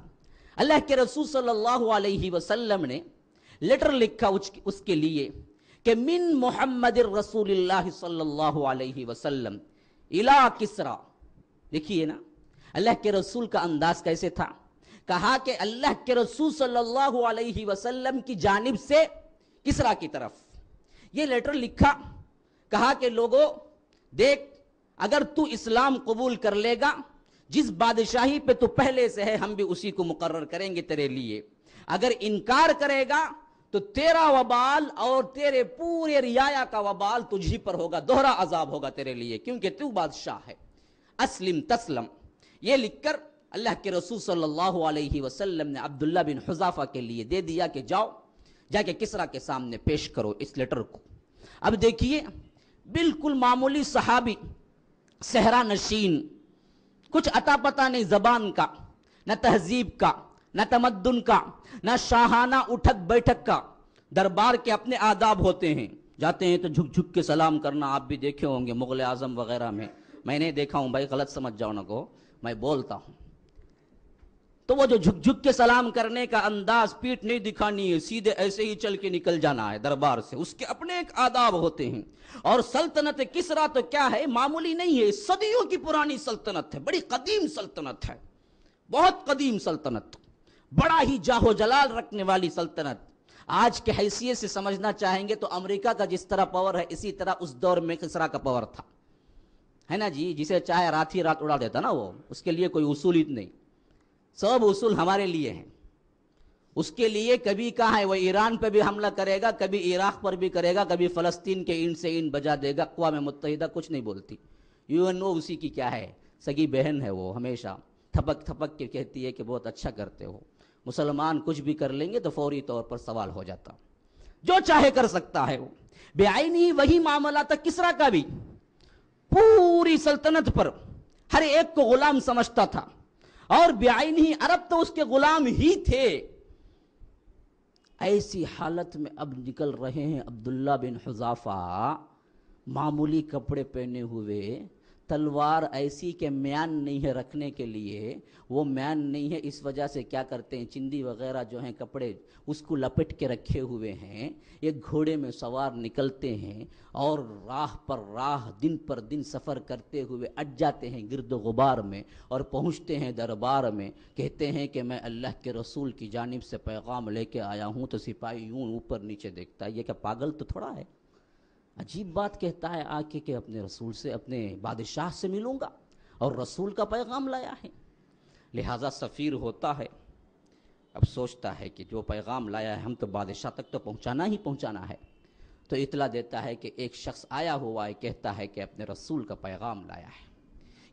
अल्लाह के रसूल सल्लल्लाहु अलैहि वसल्लम ने लेटर लिखा उसके लिए कि मिन मोहम्मद रसूल अलैहि वसल्लम इला किसरा देखिए ना अल्लाह के रसूल का अंदाज कैसे था कहा कि अल्लाह के रसूल सल्लल्लाहु अलैहि वसल्लम की जानिब से किसरा की तरफ ये लेटर लिखा कहा कि लोगों देख अगर तू इस्लाम कबूल कर लेगा जिस बादशाही पे तू पहले से है हम भी उसी को मुकर्र करेंगे तेरे लिए अगर इनकार करेगा तो तेरा वबाल और तेरे पूरे रियाया का वबाल तुझी पर होगा दोहरा अजाब होगा तेरे लिए क्योंकि तू बादशाह है असलिम तस्लम ये लिखकर अल्लाह के रसूल सल्लल्लाहु अलैहि वसल्लम ने अब्दुल्ला बिन हुजाफा के लिए दे दिया कि जाओ जाके किसरा के सामने पेश करो इस लेटर को अब देखिए बिल्कुल मामूली सहाबी सहरा नशीन कुछ अता पता नहीं जबान का न तहजीब का न तमद्दन का न शाहाना उठक बैठक का दरबार के अपने आदाब होते हैं जाते हैं तो झुक झुक के सलाम करना आप भी देखे होंगे मुगल आजम वगैरह में मैंने देखा हूँ भाई गलत समझ जाओ ना को मैं बोलता हूँ तो वो जो झुकझुक के सलाम करने का अंदाज पीठ नहीं दिखानी है सीधे ऐसे ही चल के निकल जाना है दरबार से उसके अपने एक आदाब होते हैं और सल्तनत किसरा तो क्या है मामूली नहीं है सदियों की पुरानी सल्तनत है बड़ी कदीम सल्तनत है बहुत कदीम सल्तनत बड़ा ही जाहो जलाल रखने वाली सल्तनत आज के हैसियत से समझना चाहेंगे तो अमेरिका का जिस तरह पावर है इसी तरह उस दौर में किसरा का पावर था है ना जी जिसे चाहे रात ही रात उड़ा देता ना वो उसके लिए कोई उसूलित नहीं सब उसूल हमारे लिए हैं उसके लिए कभी कहा है वह ईरान पर भी हमला करेगा कभी इराक पर भी करेगा कभी फ़लस्तीन के इन से इन बजा देगा अकवा में मुतहदा कुछ नहीं बोलती यूएनओ उसी की क्या है सगी बहन है वो हमेशा थपक थपक के कहती है कि बहुत अच्छा करते हो मुसलमान कुछ भी कर लेंगे तो फौरी तौर पर सवाल हो जाता जो चाहे कर सकता है वो बेआईनी वही मामला था किसरा का भी पूरी सल्तनत पर हर एक को गुलाम समझता था और बेआन ही अरब तो उसके गुलाम ही थे ऐसी हालत में अब निकल रहे हैं अब्दुल्ला बिन हजाफा मामूली कपड़े पहने हुए तलवार ऐसी के म्यान नहीं है रखने के लिए वो म्यान नहीं है इस वजह से क्या करते हैं चिंदी वगैरह जो हैं कपड़े उसको लपेट के रखे हुए हैं एक घोड़े में सवार निकलते हैं और राह पर राह दिन पर दिन सफ़र करते हुए अट जाते हैं गिरद गुबार में और पहुँचते हैं दरबार में कहते हैं कि मैं अल्लाह के रसूल की जानब से पैगाम लेके आया हूँ तो सिपाही यूँ ऊपर नीचे देखता है ये क्या पागल तो थोड़ा है अजीब बात कहता है आके कि अपने रसूल से अपने बादशाह से मिलूँगा और रसूल का पैगाम लाया है लिहाजा सफ़ीर होता है अब सोचता है कि जो पैगाम लाया है हम तो बादशाह तक तो पहुंचाना ही पहुंचाना है तो इतला देता है कि एक शख्स आया हुआ है कहता है कि अपने रसूल का पैगाम लाया है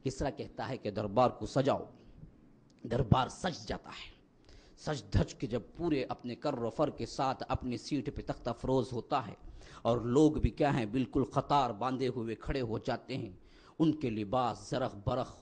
किसरा कहता है कि दरबार को सजाओ दरबार सज जाता है सच धज के जब पूरे अपने कर फर के साथ अपनी सीट पे तख्ता फरोज होता है और लोग भी क्या हैं बिल्कुल क़तार बांधे हुए खड़े हो जाते हैं उनके लिबास जरख बरख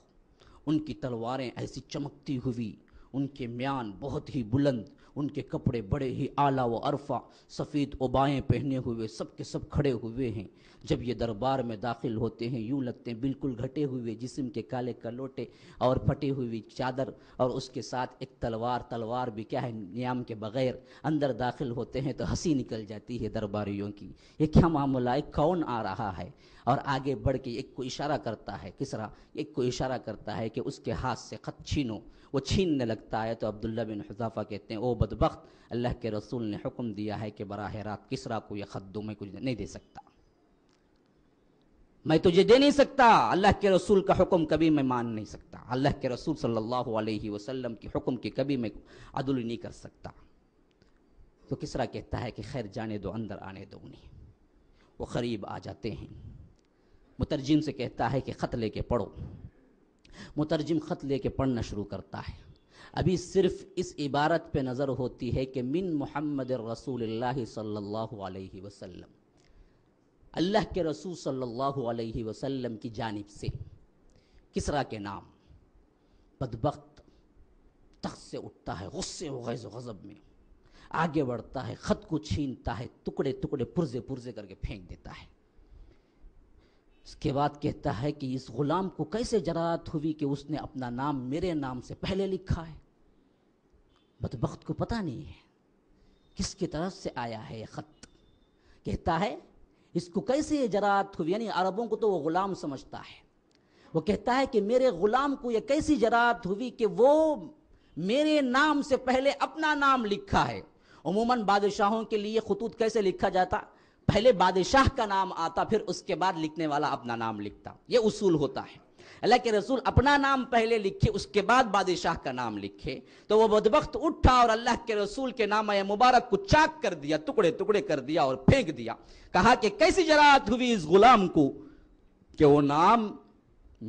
उनकी तलवारें ऐसी चमकती हुई उनके म्यान बहुत ही बुलंद उनके कपड़े बड़े ही आला व अरफा सफ़ेद उबाएँ पहने हुए सब के सब खड़े हुए हैं जब ये दरबार में दाखिल होते हैं यूँ लगते हैं बिल्कुल घटे हुए जिसम के काले कलोटे और फटी हुई चादर और उसके साथ एक तलवार तलवार भी क्या है नियाम के बग़ैर अंदर दाखिल होते हैं तो हंसी निकल जाती है दरबारियों की ये क्या मामला है कौन आ रहा है और आगे बढ़ के एक को इशारा करता है किसरा एक को इशारा करता है कि उसके हाथ से खत छीनो वो छीनने लगता है तो अब्दुल्ला बिन हजाफा कहते हैं ओ बदबक अल्लाह के रसूल ने हुक्म दिया है कि बराह रात किसरा को यह खद्दों में कुछ नहीं दे सकता मैं तुझे दे नहीं सकता अल्लाह के रसूल का हुक्म कभी मैं मान नहीं सकता अल्लाह के रसूल सल्लल्लाहु अलैहि वसल्लम के हुक्म की कभी मैं अदल नहीं कर सकता तो किसरा कहता है कि खैर जाने दो अंदर आने दो उन्हें वो करीब आ जाते हैं मुतरजिम से कहता है कि ख़त लेके पढ़ो मुतरजम ख़त लेके पढ़ना शुरू करता है अभी सिर्फ इस इबारत पे नज़र होती है कि मिन मोहम्मद रसूल सल्लल्लाहु अलैहि वसल्लम अल्लाह के रसूल सल्लल्लाहु अलैहि वसल्लम की जानब से किसरा के नाम बदबक तख्त से उठता है गुस्से गैज़ गज़ब में आगे बढ़ता है ख़त को छीनता है टुकड़े टुकड़े पुरजे पुरजे करके फेंक देता है उसके बाद कहता है कि इस गुलाम को कैसे जरात हुई कि उसने अपना नाम मेरे नाम से पहले लिखा है बदबख्त को पता नहीं है किसकी तरफ से आया है ये ख़त कहता है इसको कैसे ये जरात हुई यानी अरबों को तो वो ग़ुलाम समझता है वो कहता है कि मेरे ग़ुलाम को ये कैसी जरात हुई कि वो मेरे नाम से पहले अपना नाम लिखा है उमूमन बादशाहों के लिए खतूत कैसे लिखा जाता पहले बादशाह का नाम आता फिर उसके बाद लिखने वाला अपना नाम लिखता ये उसूल होता है अल्लाह के रसूल अपना नाम पहले लिखे उसके बाद बादशाह का नाम लिखे तो वो बदबक उठा और अल्लाह के रसूल के नाम मुबारक को चाक कर दिया टुकड़े टुकड़े कर दिया और फेंक दिया कहा कि कैसी जरात हुई इस गुलाम को कि वो नाम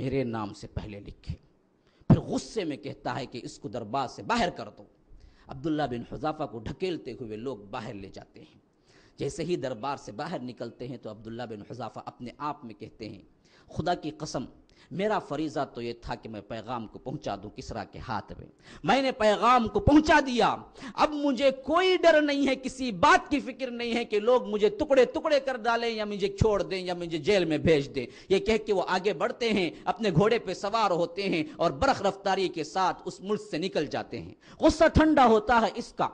मेरे नाम से पहले लिखे फिर गुस्से में कहता है कि इसको दरबार से बाहर कर दो अब्दुल्ला बिन हजाफा को ढकेलते हुए लोग बाहर ले जाते हैं जैसे ही दरबार से बाहर निकलते हैं तो अब्दुल्ला बिन हजाफा अपने आप में कहते हैं खुदा की कसम मेरा फरीज़ा तो ये था कि मैं पैगाम को पहुंचा दूं किसरा के हाथ में मैंने पैगाम को पहुंचा दिया अब मुझे कोई डर नहीं है किसी बात की फिक्र नहीं है कि लोग मुझे टुकड़े टुकड़े कर डालें या मुझे छोड़ दें या मुझे जेल में भेज दें यह कह के वो आगे बढ़ते हैं अपने घोड़े पे सवार होते हैं और बरख रफ्तारी के साथ उस मुल्क से निकल जाते हैं गुस्सा ठंडा होता है इसका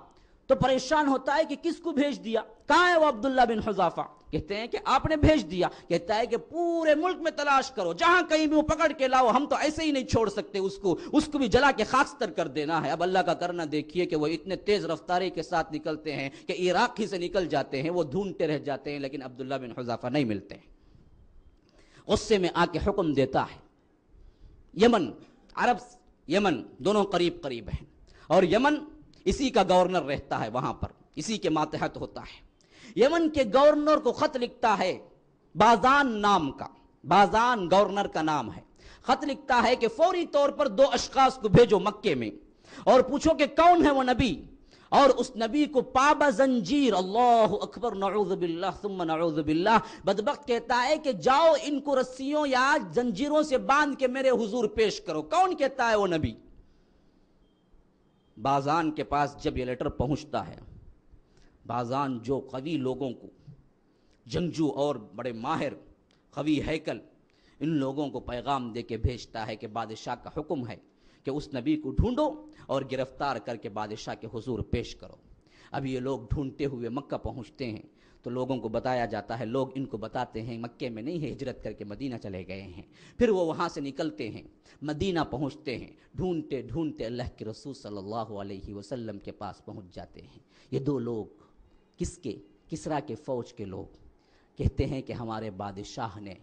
तो परेशान होता है कि किसको भेज दिया कहा है वो अब्दुल्ला बिन हुजाफा कहते हैं कि आपने भेज दिया कहता है कि पूरे मुल्क में तलाश करो जहां कहीं भी वो पकड़ के लाओ हम तो ऐसे ही नहीं छोड़ सकते उसको उसको भी जला के खाकस्तर कर देना है अब अल्लाह का करना देखिए कि वो इतने तेज रफ्तारी के साथ निकलते हैं कि इराक ही से निकल जाते हैं वो ढूंढते रह जाते हैं लेकिन अब्दुल्ला बिन हुजाफा नहीं मिलते गुस्से में आके हुक्म देता है यमन अरब यमन दोनों करीब करीब हैं और यमन इसी का गवर्नर रहता है वहां पर इसी के मातहत होता है यमन के गवर्नर को खत लिखता है बाजान नाम का बाजान गवर्नर का नाम है खत लिखता है कि फौरी तौर पर दो अशखास को भेजो मक्के में और पूछो कि कौन है वो नबी और उस नबी को पाबा जंजीर अल्लाह अकबर नौजबिल्ला बदबक कहता है कि जाओ इनको रस्सियों या जंजीरों से बांध के मेरे हुजूर पेश करो कौन कहता है वो नबी बाजान के पास जब ये लेटर पहुंचता है बाजान जो कवि लोगों को जंगजू और बड़े माहिर कवि हैकल इन लोगों को पैगाम दे के भेजता है कि बादशाह का हुक्म है कि उस नबी को ढूंढो और गिरफ्तार करके बादशाह के हुजूर पेश करो अब ये लोग ढूंढते हुए मक्का पहुंचते हैं तो लोगों को बताया जाता है लोग इनको बताते हैं मक्के में नहीं है हिजरत करके मदीना चले गए हैं फिर वो वहाँ से निकलते हैं मदीना पहुँचते हैं ढूंढते ढूंढते अल्लाह के रसूल सल्लल्लाहु अलैहि वसल्लम के पास पहुँच जाते हैं ये दो लोग किसके किसरा के फ़ौज के लोग कहते हैं कि हमारे बादशाह ने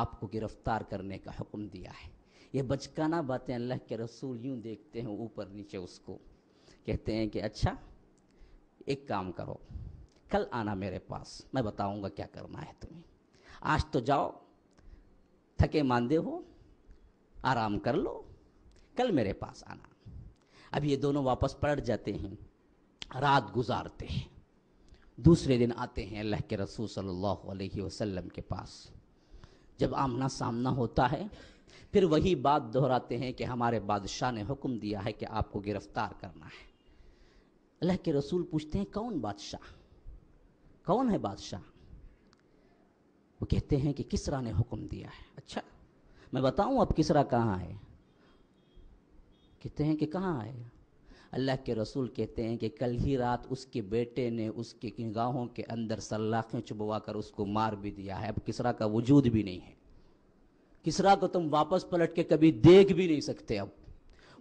आपको गिरफ्तार करने का हुक्म दिया है ये बचकाना बातें अल्लाह के रसूल यूँ देखते हैं ऊपर नीचे उसको कहते हैं कि अच्छा एक काम करो कल आना मेरे पास मैं बताऊंगा क्या करना है तुम्हें आज तो जाओ थके मानदे हो आराम कर लो कल मेरे पास आना अब ये दोनों वापस पलट जाते हैं रात गुजारते हैं दूसरे दिन आते हैं अल्लाह के रसूल सल्लल्लाहु अलैहि वसल्लम के पास जब आमना सामना होता है फिर वही बात दोहराते हैं कि हमारे बादशाह ने हुक्म दिया है कि आपको गिरफ्तार करना है अल्लाह के रसूल पूछते हैं कौन बादशाह कौन है बादशाह वो कहते हैं कि किसरा ने हुक्म दिया है अच्छा मैं बताऊं अब किसरा कहाँ है कहते हैं कि कहाँ है अल्लाह के रसूल कहते हैं कि कल ही रात उसके बेटे ने उसके निगाहों के अंदर सलाखें चुबवा कर उसको मार भी दिया है अब किसरा का वजूद भी नहीं है किसरा को तुम वापस पलट के कभी देख भी नहीं सकते अब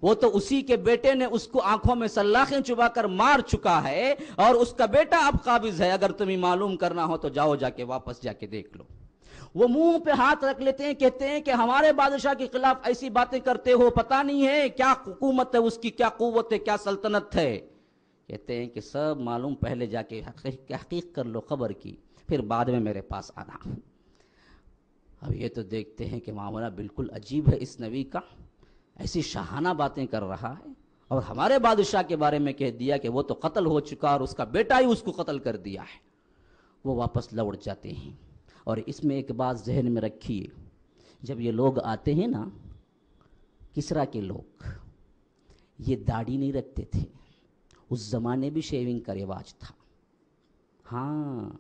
वो तो उसी के बेटे ने उसको आंखों में सलाखें चुबाकर मार चुका है और उसका बेटा अब काबिज है अगर तुम्हें मालूम करना हो तो जाओ जाके वापस जाके देख लो वो मुंह पे हाथ रख लेते हैं कहते हैं कि हमारे बादशाह के खिलाफ ऐसी बातें करते हो पता नहीं है क्या हुकूमत है उसकी क्या कुत है क्या सल्तनत है कहते हैं कि सब मालूम पहले जाके हकीक हकीक कर लो खबर की फिर बाद में मेरे पास आना अब ये तो देखते हैं कि मामला बिल्कुल अजीब है इस नबी का ऐसी शाहाना बातें कर रहा है और हमारे बादशाह के बारे में कह दिया कि वो तो कत्ल हो चुका और उसका बेटा ही उसको कत्ल कर दिया है वो वापस लौट जाते हैं और इसमें एक बात जहन में रखिए जब ये लोग आते हैं ना किसरा के लोग ये दाढ़ी नहीं रखते थे उस ज़माने भी शेविंग का रिवाज था हाँ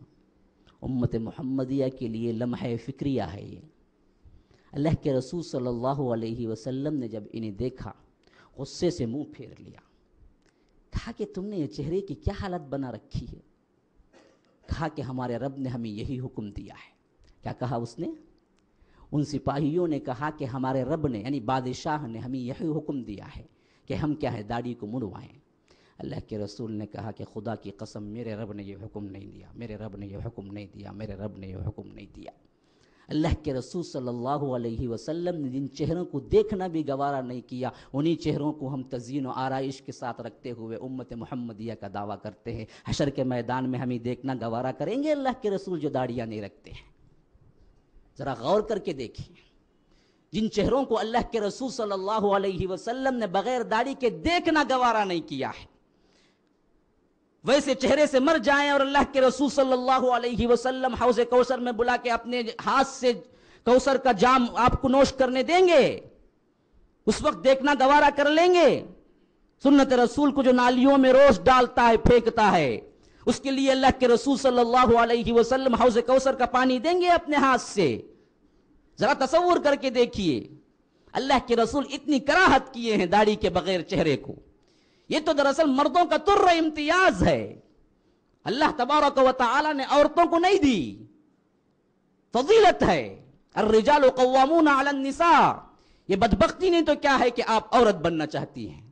उम्मत मोहम्मदिया के लिए लम्हा फ़िक्रिया है ये अल्लाह के रसूल सल्लल्लाहु अलैहि वसल्लम ने जब इन्हें देखा गुस्से से मुंह फेर लिया कहा कि तुमने ये चेहरे की क्या हालत बना रखी है कहा कि हमारे रब ने हमें यही हुक्म दिया है क्या कहा उसने उन सिपाहियों ने कहा कि हमारे रब ने यानी बादशाह ने हमें यही हुक्म दिया है कि हम क्या है दाढ़ी को मुड़वाएं अल्लाह के रसूल ने कहा कि खुदा की कसम मेरे रब ने यह हुक्म नहीं दिया मेरे रब ने यह हुक्म नहीं दिया मेरे रब ने यह हुक्म नहीं दिया अल्लाह के रसूल सल्लल्लाहु अलैहि वसल्लम ने जिन चेहरों को देखना भी गवारा नहीं किया उन्हीं चेहरों को हम तजीन और आरइश के साथ रखते हुए उम्मत मोहम्मदिया का दावा करते हैं हशर के मैदान में हम ही देखना गवारा करेंगे अल्लाह के रसूल जो दाढ़ियाँ नहीं रखते हैं ज़रा गौर करके देखिए जिन चेहरों को अल्लाह के रसूल सल्लल्लाहु अलैहि वसल्लम ने बग़ैर दाढ़ी के देखना गवारा नहीं किया है वैसे चेहरे से मर जाएं और अल्लाह के रसूल सल्लल्लाहु अलैहि वसल्लम हाउस कौसर में बुला के अपने हाथ से कौसर का जाम आपको नोश करने देंगे उस वक्त देखना गवारा कर लेंगे सुन्नत रसूल को जो नालियों में रोज डालता है फेंकता है उसके लिए अल्लाह के रसूल सल्लल्लाहु अलैहि वसल्लम हाउस कौसर का पानी देंगे अपने हाथ से जरा तस्वुर करके देखिए अल्लाह के रसूल इतनी कराहत किए हैं दाढ़ी के बगैर चेहरे को ये तो दरअसल मर्दों का तुर्र इम्तियाज है अल्लाह तबारक व ने औरतों को नहीं दी फजीलत है अर्रिजाल कवामून ये बदबख्ती नहीं तो क्या है कि आप औरत बनना चाहती हैं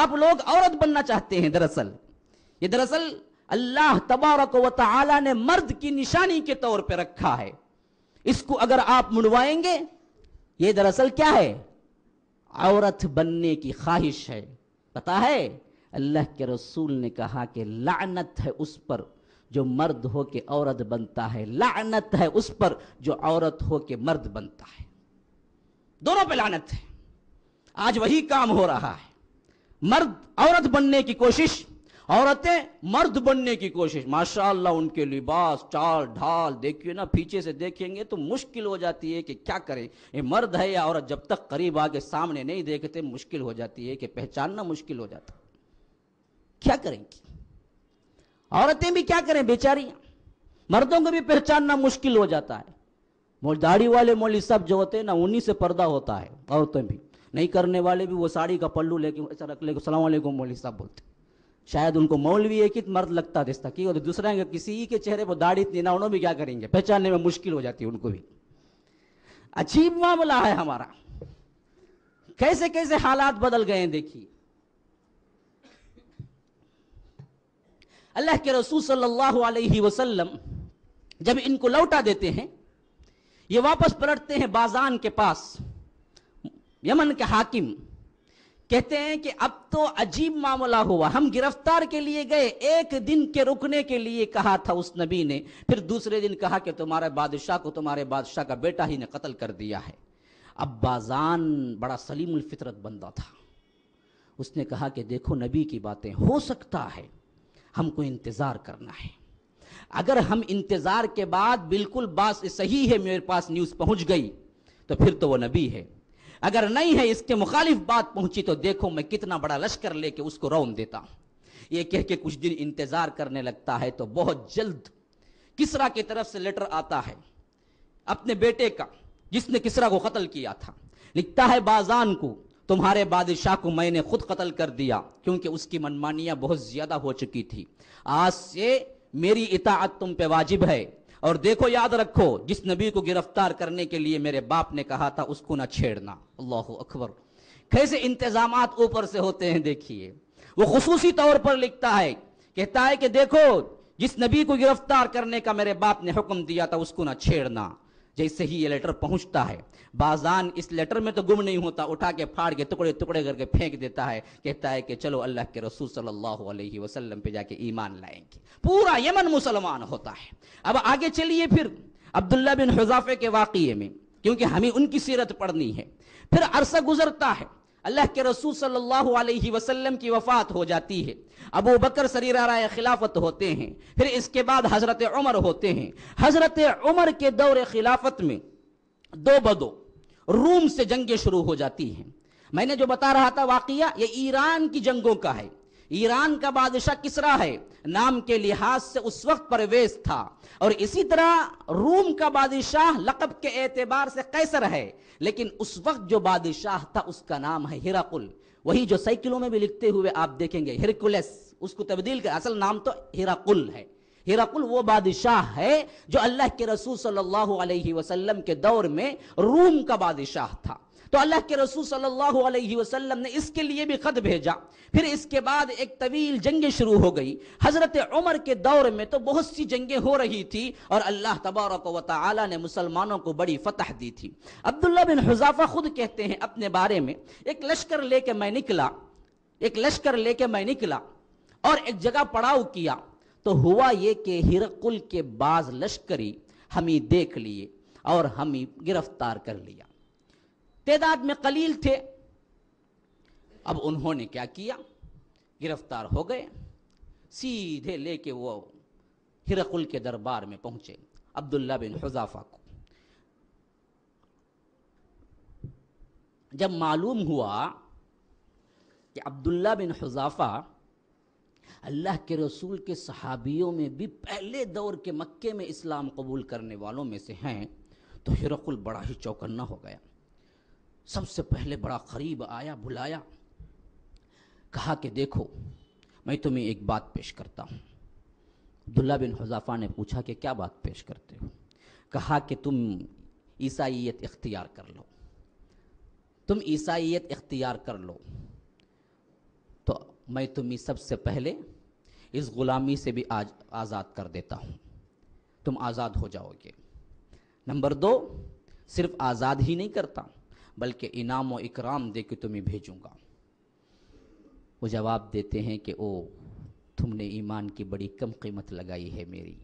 आप लोग औरत बनना चाहते हैं दरअसल ये दरअसल अल्लाह तबारक व ने मर्द की निशानी के तौर पर रखा है इसको अगर आप मुड़वाएंगे ये दरअसल क्या है औरत बनने की ख्वाहिश है पता है अल्लाह के रसूल ने कहा कि लानत है उस पर जो मर्द हो के औरत बनता है लानत है उस पर जो औरत हो के मर्द बनता है दोनों पे लानत है आज वही काम हो रहा है मर्द औरत बनने की कोशिश औरतें मर्द बनने की कोशिश माशाल्लाह उनके लिबास चाल ढाल देखिए ना पीछे से देखेंगे तो मुश्किल हो जाती है कि क्या करें ये मर्द है या औरत जब तक करीब आके सामने नहीं देखते मुश्किल हो जाती है कि पहचानना मुश्किल हो जाता क्या करेंगी औरतें भी क्या करें बेचारियां मर्दों को भी पहचानना मुश्किल हो जाता है दाढ़ी वाले मोली सब जो होते हैं ना उन्हीं से पर्दा होता है औरतें भी नहीं करने वाले भी वो साड़ी का पल्लू लेके ऐसा रख ले सलाम मोली साहब बोलते शायद उनको मौलवी एक ही मर्द लगता दिखता कि दूसरा किसी के चेहरे पर दाढ़ी इतनी ना उन्होंने भी क्या करेंगे पहचानने में मुश्किल हो जाती है उनको भी अजीब मामला है हमारा कैसे कैसे हालात बदल गए हैं देखिए अल्लाह के रसूल सल्लल्लाहु अलैहि वसल्लम जब इनको लौटा देते हैं ये वापस पलटते हैं बाजान के पास यमन के हाकिम कहते हैं कि अब तो अजीब मामला हुआ हम गिरफ्तार के लिए गए एक दिन के रुकने के लिए कहा था उस नबी ने फिर दूसरे दिन कहा कि तुम्हारे बादशाह को तुम्हारे बादशाह का बेटा ही ने कत्ल कर दिया है अब्बाजान बड़ा सलीम फितरत बंदा था उसने कहा कि देखो नबी की बातें हो सकता है हमको इंतज़ार करना है अगर हम इंतज़ार के बाद बिल्कुल बात सही है मेरे पास न्यूज़ पहुंच गई तो फिर तो वो नबी है अगर नहीं है इसके मुखालिफ बात पहुंची तो देखो मैं कितना बड़ा लश्कर लेके उसको रौन देता हूं ये कह के कुछ दिन इंतजार करने लगता है तो बहुत जल्द किसरा की तरफ से लेटर आता है अपने बेटे का जिसने किसरा को कत्ल किया था लिखता है बाजान को तुम्हारे बादशाह को मैंने खुद कत्ल कर दिया क्योंकि उसकी मनमानियां बहुत ज्यादा हो चुकी थी आज से मेरी इताअत तुम पे वाजिब है और देखो याद रखो जिस नबी को गिरफ्तार करने के लिए मेरे बाप ने कहा था उसको ना छेड़ना अल्लाह अकबर कैसे इंतजाम ऊपर से होते हैं देखिए वो खसूसी तौर पर लिखता है कहता है कि देखो जिस नबी को गिरफ्तार करने का मेरे बाप ने हुक्म दिया था उसको ना छेड़ना जैसे ही ये लेटर पहुंचता है बाजान इस लेटर में तो गुम नहीं होता उठा के फाड़ के टुकड़े टुकड़े करके फेंक देता है कहता है कि चलो अल्लाह के रसूल सल्लल्लाहु अलैहि वसल्लम पे जाके ईमान लाएंगे पूरा यमन मुसलमान होता है अब आगे चलिए फिर अब्दुल्ला बिन हजाफे के वाक़े में क्योंकि हमें उनकी सीरत पढ़नी है फिर अरसा गुजरता है अल्लाह के रसूल सल्लल्लाहु अलैहि वसल्लम की वफ़ात हो जाती है अबू बकर सरीरा राय खिलाफत होते हैं फिर इसके बाद हज़रत उमर होते हैं हज़रत उमर के दौर खिलाफत में दो बदो रूम से जंगें शुरू हो जाती हैं मैंने जो बता रहा था वाक़ ये ईरान की जंगों का है ईरान का बादशाह किसरा है नाम के लिहाज से उस वक्त परवेज था और इसी तरह रूम का बादशाह लकब के एतबार से कैसर है लेकिन उस वक्त जो बादशाह था उसका नाम है हिराकुल वही जो साइकिलों में भी लिखते हुए आप देखेंगे हिरकुलस उसको तब्दील कर असल नाम तो हिराकुल है हिराकुल वो बादशाह है जो अल्लाह के रसूल सल्लल्लाहु अलैहि वसल्लम के दौर में रूम का बादशाह था तो अल्लाह के रसूल सल्लल्लाहु अलैहि वसल्लम ने इसके लिए भी ख़त भेजा फिर इसके बाद एक तवील जंगें शुरू हो गई हज़रत उमर के दौर में तो बहुत सी जंगें हो रही थी और अल्लाह तबारक व ने मुसलमानों को बड़ी फतह दी थी अब्दुल्ला बिन हजाफा खुद कहते हैं अपने बारे में एक लश्कर लेके मैं निकला एक लश्कर लेके मैं निकला और एक जगह पड़ाव किया तो हुआ ये कि हिरकुल के बाज लश्करी हमें देख लिए और हमें गिरफ्तार कर लिया तादाद में कलील थे अब उन्होंने क्या किया गिरफ्तार हो गए सीधे लेके वो हिरकुल के दरबार में पहुंचे अब्दुल्ला बिन हुजाफा को जब मालूम हुआ कि अब्दुल्ला बिन हुजाफा अल्लाह के रसूल के सहाबियों में भी पहले दौर के मक्के में इस्लाम कबूल करने वालों में से हैं तो हिरकुल बड़ा ही चौकन्ना हो गया सबसे पहले बड़ा करीब आया बुलाया कहा कि देखो मैं तुम्हें एक बात पेश करता हूँ अब्दुल्ला बिन हजाफा ने पूछा कि क्या बात पेश करते हो कहा कि तुम ईसाइयत इख्तियार कर लो तुम ईसाइयत इख्तियार कर लो तो मैं तुम्हें सबसे पहले इस ग़ुलामी से भी आज आज़ाद कर देता हूँ तुम आज़ाद हो जाओगे नंबर दो सिर्फ आज़ाद ही नहीं करता बल्कि इनाम व इकराम दे के तुम्हें भेजूँगा वो जवाब देते हैं कि ओ तुमने ईमान की बड़ी कम कीमत लगाई है मेरी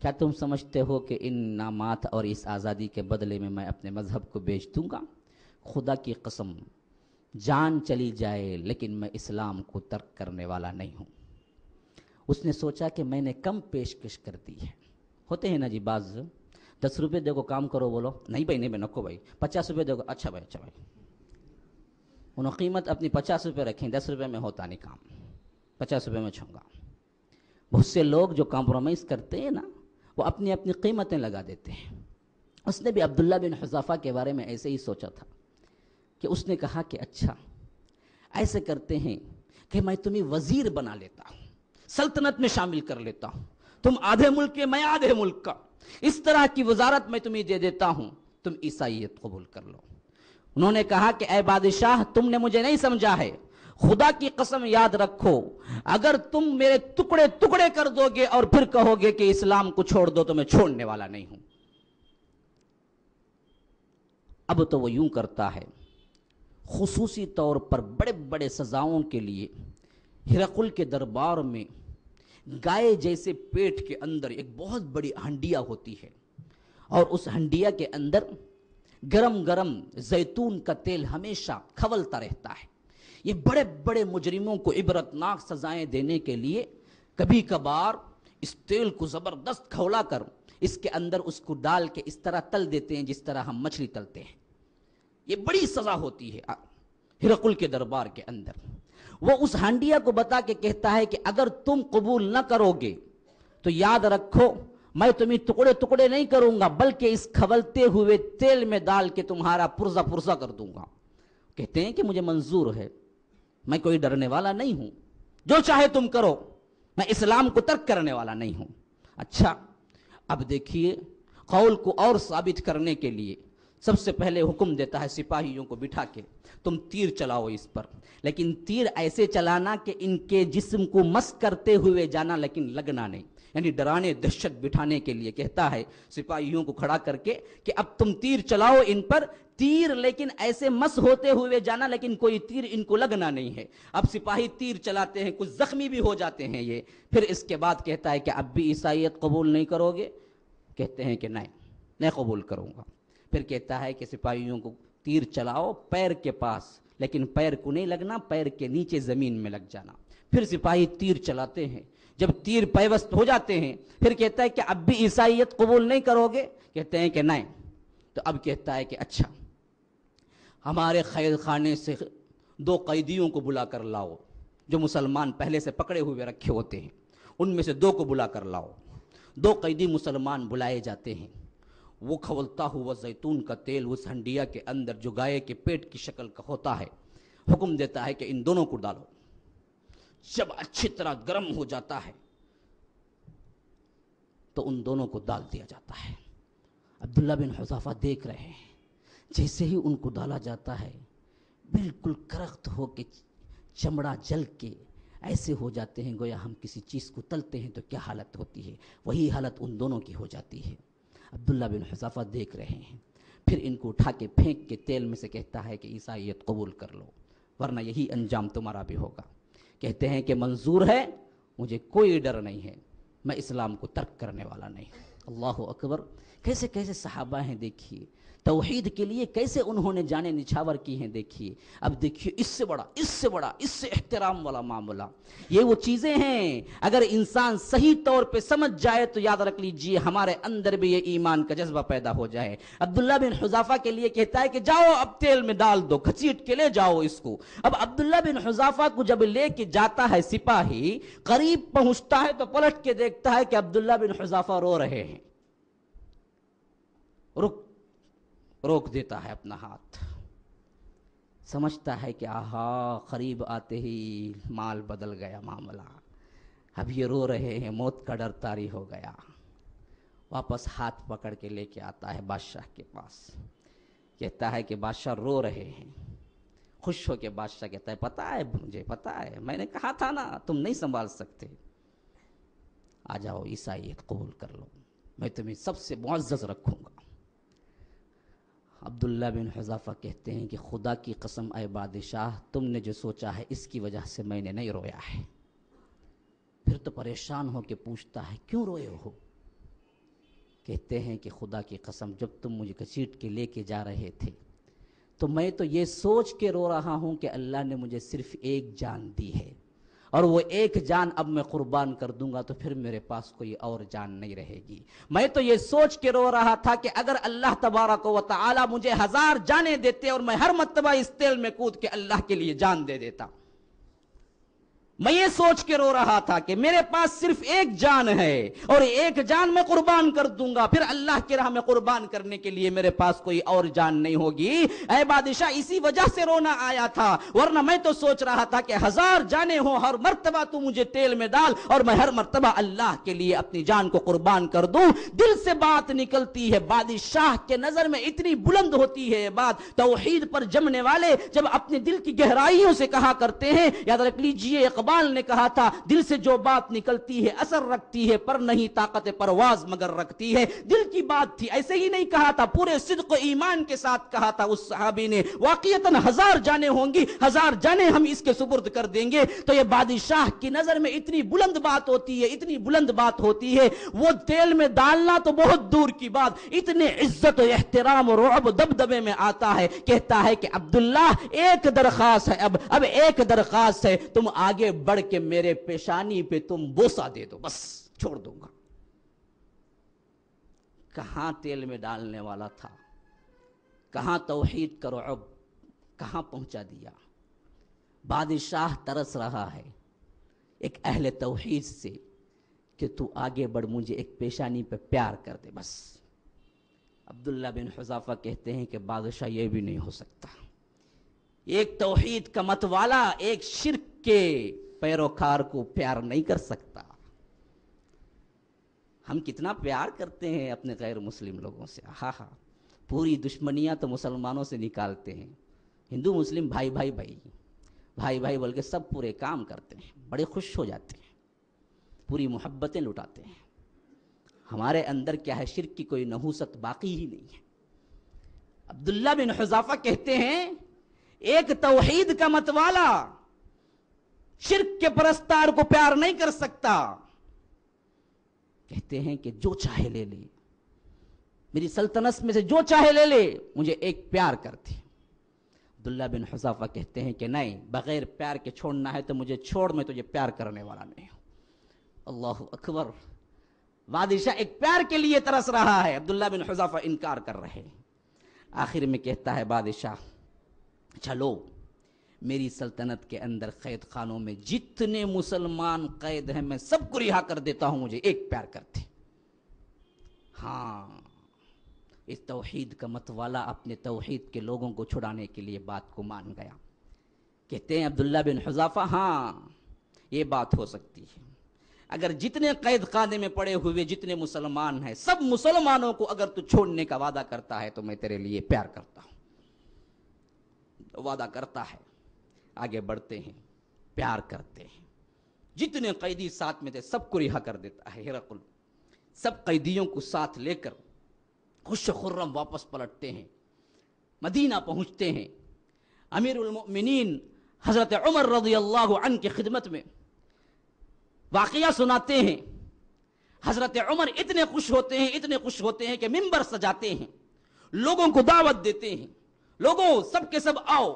क्या तुम समझते हो कि इन नामात और इस आज़ादी के बदले में मैं अपने मज़हब को बेच दूँगा खुदा की कसम जान चली जाए लेकिन मैं इस्लाम को तर्क करने वाला नहीं हूँ उसने सोचा कि मैंने कम पेशकश कर दी है होते हैं ना जी बाज़ दस रुपये देखो काम करो बोलो नहीं भाई नहीं भाई नको भाई पचास रुपये देखो अच्छा भाई अच्छा भाई उन्होंने कीमत अपनी पचास रुपये रखें दस रुपये में होता नहीं काम पचास रुपये में छूँगा बहुत से लोग जो कॉम्प्रोमाइज़ करते हैं ना वो अपनी अपनी कीमतें लगा देते हैं उसने भी अब्दुल्ला बिन हजाफा के बारे में ऐसे ही सोचा था कि उसने कहा कि अच्छा ऐसे करते हैं कि मैं तुम्हें वज़ीर बना लेता हूँ सल्तनत में शामिल कर लेता हूँ तुम आधे मुल्क के मैं आधे मुल्क का इस तरह की वजारत मैं तुम्हें दे देता हूं तुम ईसाइत कबूल कर लो उन्होंने कहा कि अय बादशाह तुमने मुझे नहीं समझा है खुदा की कसम याद रखो अगर तुम मेरे टुकड़े टुकड़े कर दोगे और फिर कहोगे कि इस्लाम को छोड़ दो तो मैं छोड़ने वाला नहीं हूं अब तो वो यूं करता है खसूसी तौर पर बड़े बड़े सजाओं के लिए हिरकुल के दरबार में गाय जैसे पेट के अंदर एक बहुत बड़ी हंडिया होती है और उस हंडिया के अंदर गरम गरम जैतून का तेल हमेशा खवलता रहता है ये बड़े बड़े मुजरिमों को इबरतनाक सजाएं देने के लिए कभी कभार इस तेल को ज़बरदस्त खौला कर इसके अंदर उसको डाल के इस तरह तल देते हैं जिस तरह हम मछली तलते हैं ये बड़ी सज़ा होती है हिरकुल के दरबार के अंदर वो उस हंडिया को बता के कहता है कि अगर तुम कबूल न करोगे तो याद रखो मैं तुम्हें टुकड़े टुकड़े नहीं करूंगा बल्कि इस खबलते हुए तेल में डाल के तुम्हारा पुरजा पुरजा कर दूंगा कहते हैं कि मुझे मंजूर है मैं कोई डरने वाला नहीं हूं जो चाहे तुम करो मैं इस्लाम को तर्क करने वाला नहीं हूं अच्छा अब देखिए कौल को और साबित करने के लिए सबसे पहले हुक्म देता है सिपाहियों को बिठा के तुम तीर चलाओ इस पर लेकिन तीर ऐसे चलाना कि इनके जिस्म को मस करते हुए जाना लेकिन लगना नहीं यानी डराने दहशत बिठाने के लिए कहता है सिपाहियों को खड़ा करके कि अब तुम तीर चलाओ इन पर तीर लेकिन ऐसे मस होते हुए जाना लेकिन कोई तीर इनको लगना नहीं है अब सिपाही तीर चलाते हैं कुछ जख्मी भी हो जाते हैं ये फिर इसके बाद कहता है कि अब भी ईसाइत कबूल नहीं करोगे कहते हैं कि नहीं नहीं कबूल करूँगा फिर कहता है कि सिपाहियों को तीर चलाओ पैर के पास लेकिन पैर को नहीं लगना पैर के नीचे ज़मीन में लग जाना फिर सिपाही तीर चलाते हैं जब तीर पैवस्त हो जाते हैं फिर कहता है कि अब भी ईसाइत कबूल नहीं करोगे कहते हैं कि नहीं तो अब कहता है कि अच्छा हमारे खैर खाने से दो कैदियों को बुला कर लाओ जो मुसलमान पहले से पकड़े हुए रखे होते हैं उनमें से दो को बुला कर लाओ दो कैदी मुसलमान बुलाए जाते हैं वो खवलता हुआ जैतून का तेल उस हंडिया के अंदर जो गाय के पेट की शक्ल का होता है हुक्म देता है कि इन दोनों को डालो जब अच्छी तरह गर्म हो जाता है तो उन दोनों को डाल दिया जाता है अब्दुल्ला बिन हजाफा देख रहे हैं जैसे ही उनको डाला जाता है बिल्कुल करख्त हो के चमड़ा जल के ऐसे हो जाते हैं गोया हम किसी चीज़ को तलते हैं तो क्या हालत होती है वही हालत उन दोनों की हो जाती है अब्दुल्ला बिन हजाफा देख रहे हैं फिर इनको उठा के फेंक के तेल में से कहता है कि ईसाइत कबूल कर लो वरना यही अंजाम तुम्हारा भी होगा कहते हैं कि मंजूर है मुझे कोई डर नहीं है मैं इस्लाम को तर्क करने वाला नहीं अल्लाह अकबर कैसे कैसे सहाबा हैं देखिए तोहहीद के लिए कैसे उन्होंने जाने निछावर की हैं देखिए अब देखिए इससे बड़ा इससे बड़ा इससे एहतराम वाला मामला ये वो चीज़ें हैं अगर इंसान सही तौर पे समझ जाए तो याद रख लीजिए हमारे अंदर भी ये ईमान का जज्बा पैदा हो जाए अब्दुल्ला बिन हजाफा के लिए कहता है कि जाओ अब तेल में डाल दो खचीट के ले जाओ इसको अब अब्दुल्ला बिन हजाफा को जब लेके जाता है सिपाही करीब पहुंचता है तो पलट के देखता है कि अब्दुल्ला बिन हजाफा रो रहे हैं रुक रोक देता है अपना हाथ समझता है कि आहा करीब आते ही माल बदल गया मामला अब ये रो रहे हैं मौत का डर तारी हो गया वापस हाथ पकड़ के लेके आता है बादशाह के पास कहता है कि बादशाह रो रहे हैं खुश हो के बादशाह कहता है पता है मुझे पता है मैंने कहा था ना तुम नहीं संभाल सकते आ जाओ ईसाइत कबूल कर लो मैं तुम्हें सबसे मुआजत रखूँगा अब्दुल्ला बिन हजाफ़ा कहते हैं कि खुदा की कसम आए बादशाह तुमने जो सोचा है इसकी वजह से मैंने नहीं रोया है फिर तो परेशान हो के पूछता है क्यों रोए हो कहते हैं कि खुदा की कसम जब तुम मुझे घसीट के लेके जा रहे थे तो मैं तो ये सोच के रो रहा हूँ कि अल्लाह ने मुझे सिर्फ़ एक जान दी है और वो एक जान अब मैं कुर्बान कर दूंगा तो फिर मेरे पास कोई और जान नहीं रहेगी मैं तो ये सोच के रो रहा था कि अगर अल्लाह तबारा को वाला मुझे हजार जाने देते और मैं हर मरतबा इस तेल में कूद के अल्लाह के लिए जान दे देता मैं ये सोच के रो रहा था कि मेरे पास सिर्फ एक जान है और एक जान मैं कुर्बान कर दूंगा फिर अल्लाह के राह में कुर्बान करने के लिए मेरे पास कोई और जान नहीं होगी अः बादशाह इसी वजह से रोना आया था वरना मैं तो सोच रहा था कि हजार जाने हो हर मरतबा तू मुझे तेल में डाल और मैं हर मरतबा अल्लाह के लिए अपनी जान को कुर्बान कर दू दिल से बात निकलती है बादशाह के नजर में इतनी बुलंद होती है बात तो पर जमने वाले जब अपने दिल की गहराइयों से कहा करते हैं याद रख लीजिए अखबार इकबाल ने कहा था दिल से जो बात निकलती है असर रखती है पर नहीं ताकत परवाज मगर रखती है दिल की बात थी ऐसे ही नहीं कहा था पूरे सिद्क ईमान के साथ कहा था उस सहाबी ने वाकता हजार जाने होंगी हजार जाने हम इसके सुपुर्द कर देंगे तो ये बादशाह की नजर में इतनी बुलंद बात होती है इतनी बुलंद बात होती है वो तेल में डालना तो बहुत दूर की बात इतने इज्जत एहतराम और अब दबदबे में आता है कहता है कि अब्दुल्ला एक दरखास्त है अब अब एक दरखास्त है तुम आगे बढ़ के मेरे पेशानी पे तुम बोसा दे दो बस छोड़ दूंगा कहा तेल में डालने वाला था कहाँ तोहीद करो अब कहाँ पहुंचा दिया बादशाह तरस रहा है एक अहल तोहीद से कि तू आगे बढ़ मुझे एक पेशानी पे प्यार कर दे बस अब्दुल्ला बिन हजाफा कहते हैं कि बादशाह ये भी नहीं हो सकता एक तोहीद का मतवाला एक शिरक के पैरोकार को प्यार नहीं कर सकता हम कितना प्यार करते हैं अपने गैर मुस्लिम लोगों से हा हा पूरी दुश्मनियाँ तो मुसलमानों से निकालते हैं हिंदू मुस्लिम भाई भाई भाई भाई भाई बोल के सब पूरे काम करते हैं बड़े खुश हो जाते हैं पूरी मोहब्बतें लुटाते हैं हमारे अंदर क्या है शिरक की कोई नहूसत बाकी ही नहीं है अब्दुल्ला बिन हजाफा कहते हैं एक तोहीद का मतवाला शिर्क के परस्तार को प्यार नहीं कर सकता कहते हैं कि जो चाहे ले ले मेरी सल्तनत में से जो चाहे ले ले मुझे एक प्यार करती अब्दुल्ला बिन हजाफा कहते हैं कि नहीं बगैर प्यार के छोड़ना है तो मुझे छोड़ मैं तुझे प्यार करने वाला नहीं हूं अल्लाह अकबर बादशाह एक प्यार के लिए तरस रहा है अब्दुल्ला बिन हजाफा इनकार कर रहे हैं आखिर में कहता है बादशाह चलो मेरी सल्तनत के अंदर कैद खानों में जितने मुसलमान कैद हैं मैं सबको रिहा कर देता हूं मुझे एक प्यार करते हाँ इस तोहहीद का मतवाला अपने तोहहीद के लोगों को छुड़ाने के लिए बात को मान गया कहते हैं अब्दुल्ला बिन हजाफा हाँ ये बात हो सकती है अगर जितने कैद खाने में पड़े हुए जितने मुसलमान हैं सब मुसलमानों को अगर तू छोड़ने का वादा करता है तो मैं तेरे लिए प्यार करता हूँ वादा करता है आगे बढ़ते हैं प्यार करते हैं जितने कैदी साथ में थे सबको रिहा कर देता है हिरकुल सब कैदियों को साथ लेकर खुश खुर्रम वापस पलटते हैं मदीना पहुंचते हैं अमीरमिन हज़रत उमर रजी अल्लाह की खिदमत में वाकया सुनाते हैं हज़रत उमर इतने खुश होते हैं इतने खुश होते हैं कि मिंबर सजाते हैं लोगों को दावत देते हैं लोगों सब के सब आओ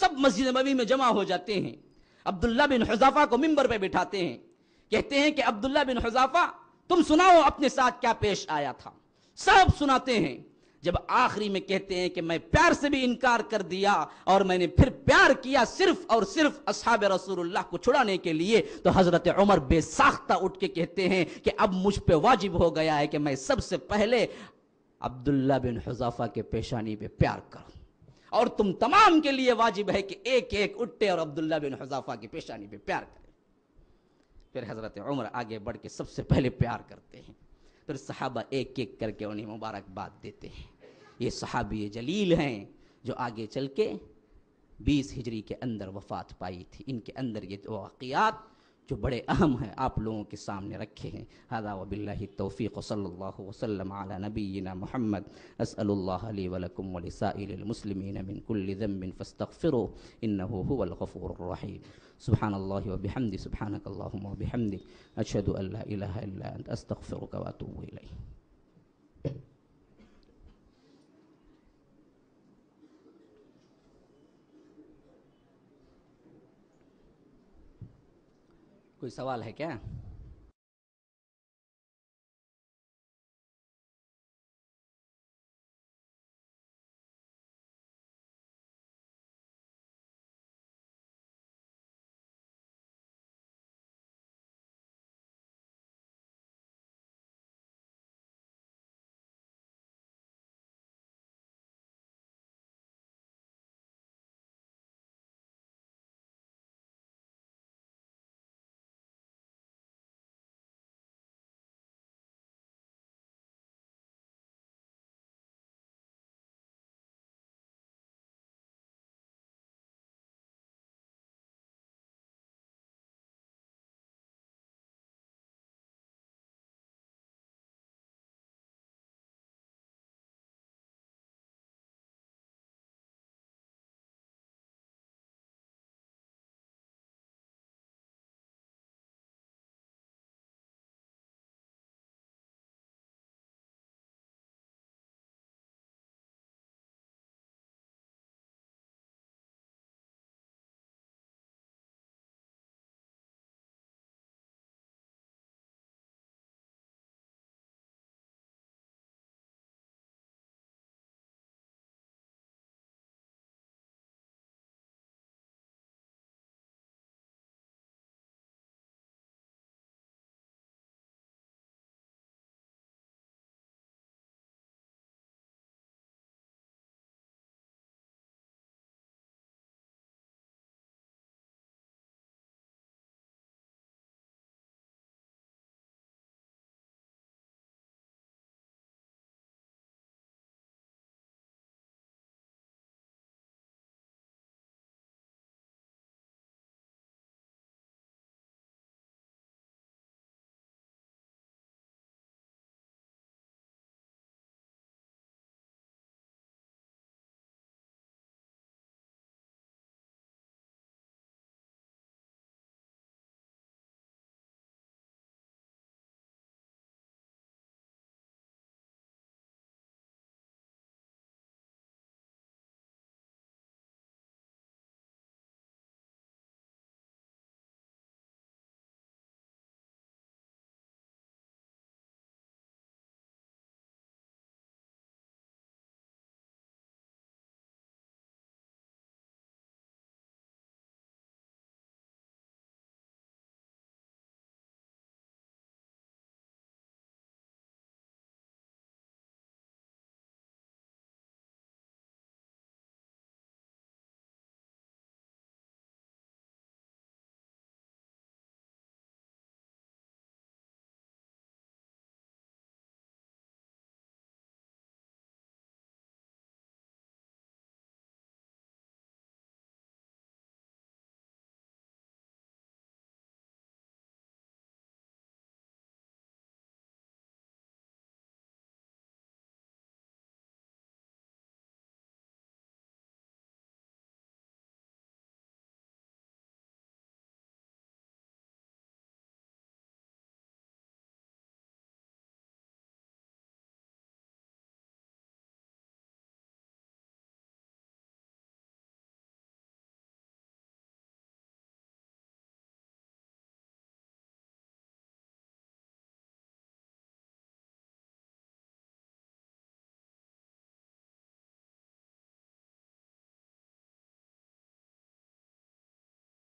सब मस्जिद नबी में जमा हो जाते हैं अब्दुल्ला बिन हजाफा को मिंबर पर बिठाते हैं कहते हैं कि अब्दुल्ला बिन हजाफा तुम सुनाओ अपने साथ क्या पेश आया था सब सुनाते हैं जब आखिरी में कहते हैं कि मैं प्यार से भी इनकार कर दिया और मैंने फिर प्यार किया सिर्फ और सिर्फ असहाब रसूलुल्लाह को छुड़ाने के लिए तो हजरत उमर बेसाख्ता उठ के कहते हैं कि अब मुझ पे वाजिब हो गया है कि मैं सबसे पहले अब्दुल्ला बिन हजाफा के पेशानी पे प्यार करूं और तुम तमाम के लिए वाजिब है कि एक एक उट्टे और अब्दुल्ला बिन हजाफा की पेशानी पे प्यार करें फिर हजरत उम्र आगे बढ़ के सबसे पहले प्यार करते हैं फिर सहाबा एक एक करके उन्हें मुबारकबाद देते हैं ये सहाबी जलील हैं जो आगे चल के बीस हिजरी के अंदर वफात पाई थी इनके अंदर ये वाक़ात जो बड़े अहम हैं आप लोगों के सामने रखे हैं हदा वबिल्ल तोफ़ी वसल्ला वसलम नबीना महमद असल्ल वलकम वसाइलमसलमिनबिनकुल्लमिन फ़स्तफ़िर इन्नफ़ूररहीम सुबहान अल्लाह वबिहमदी अशद अल्ला अस्तफ़िर वातूब कोई सवाल है क्या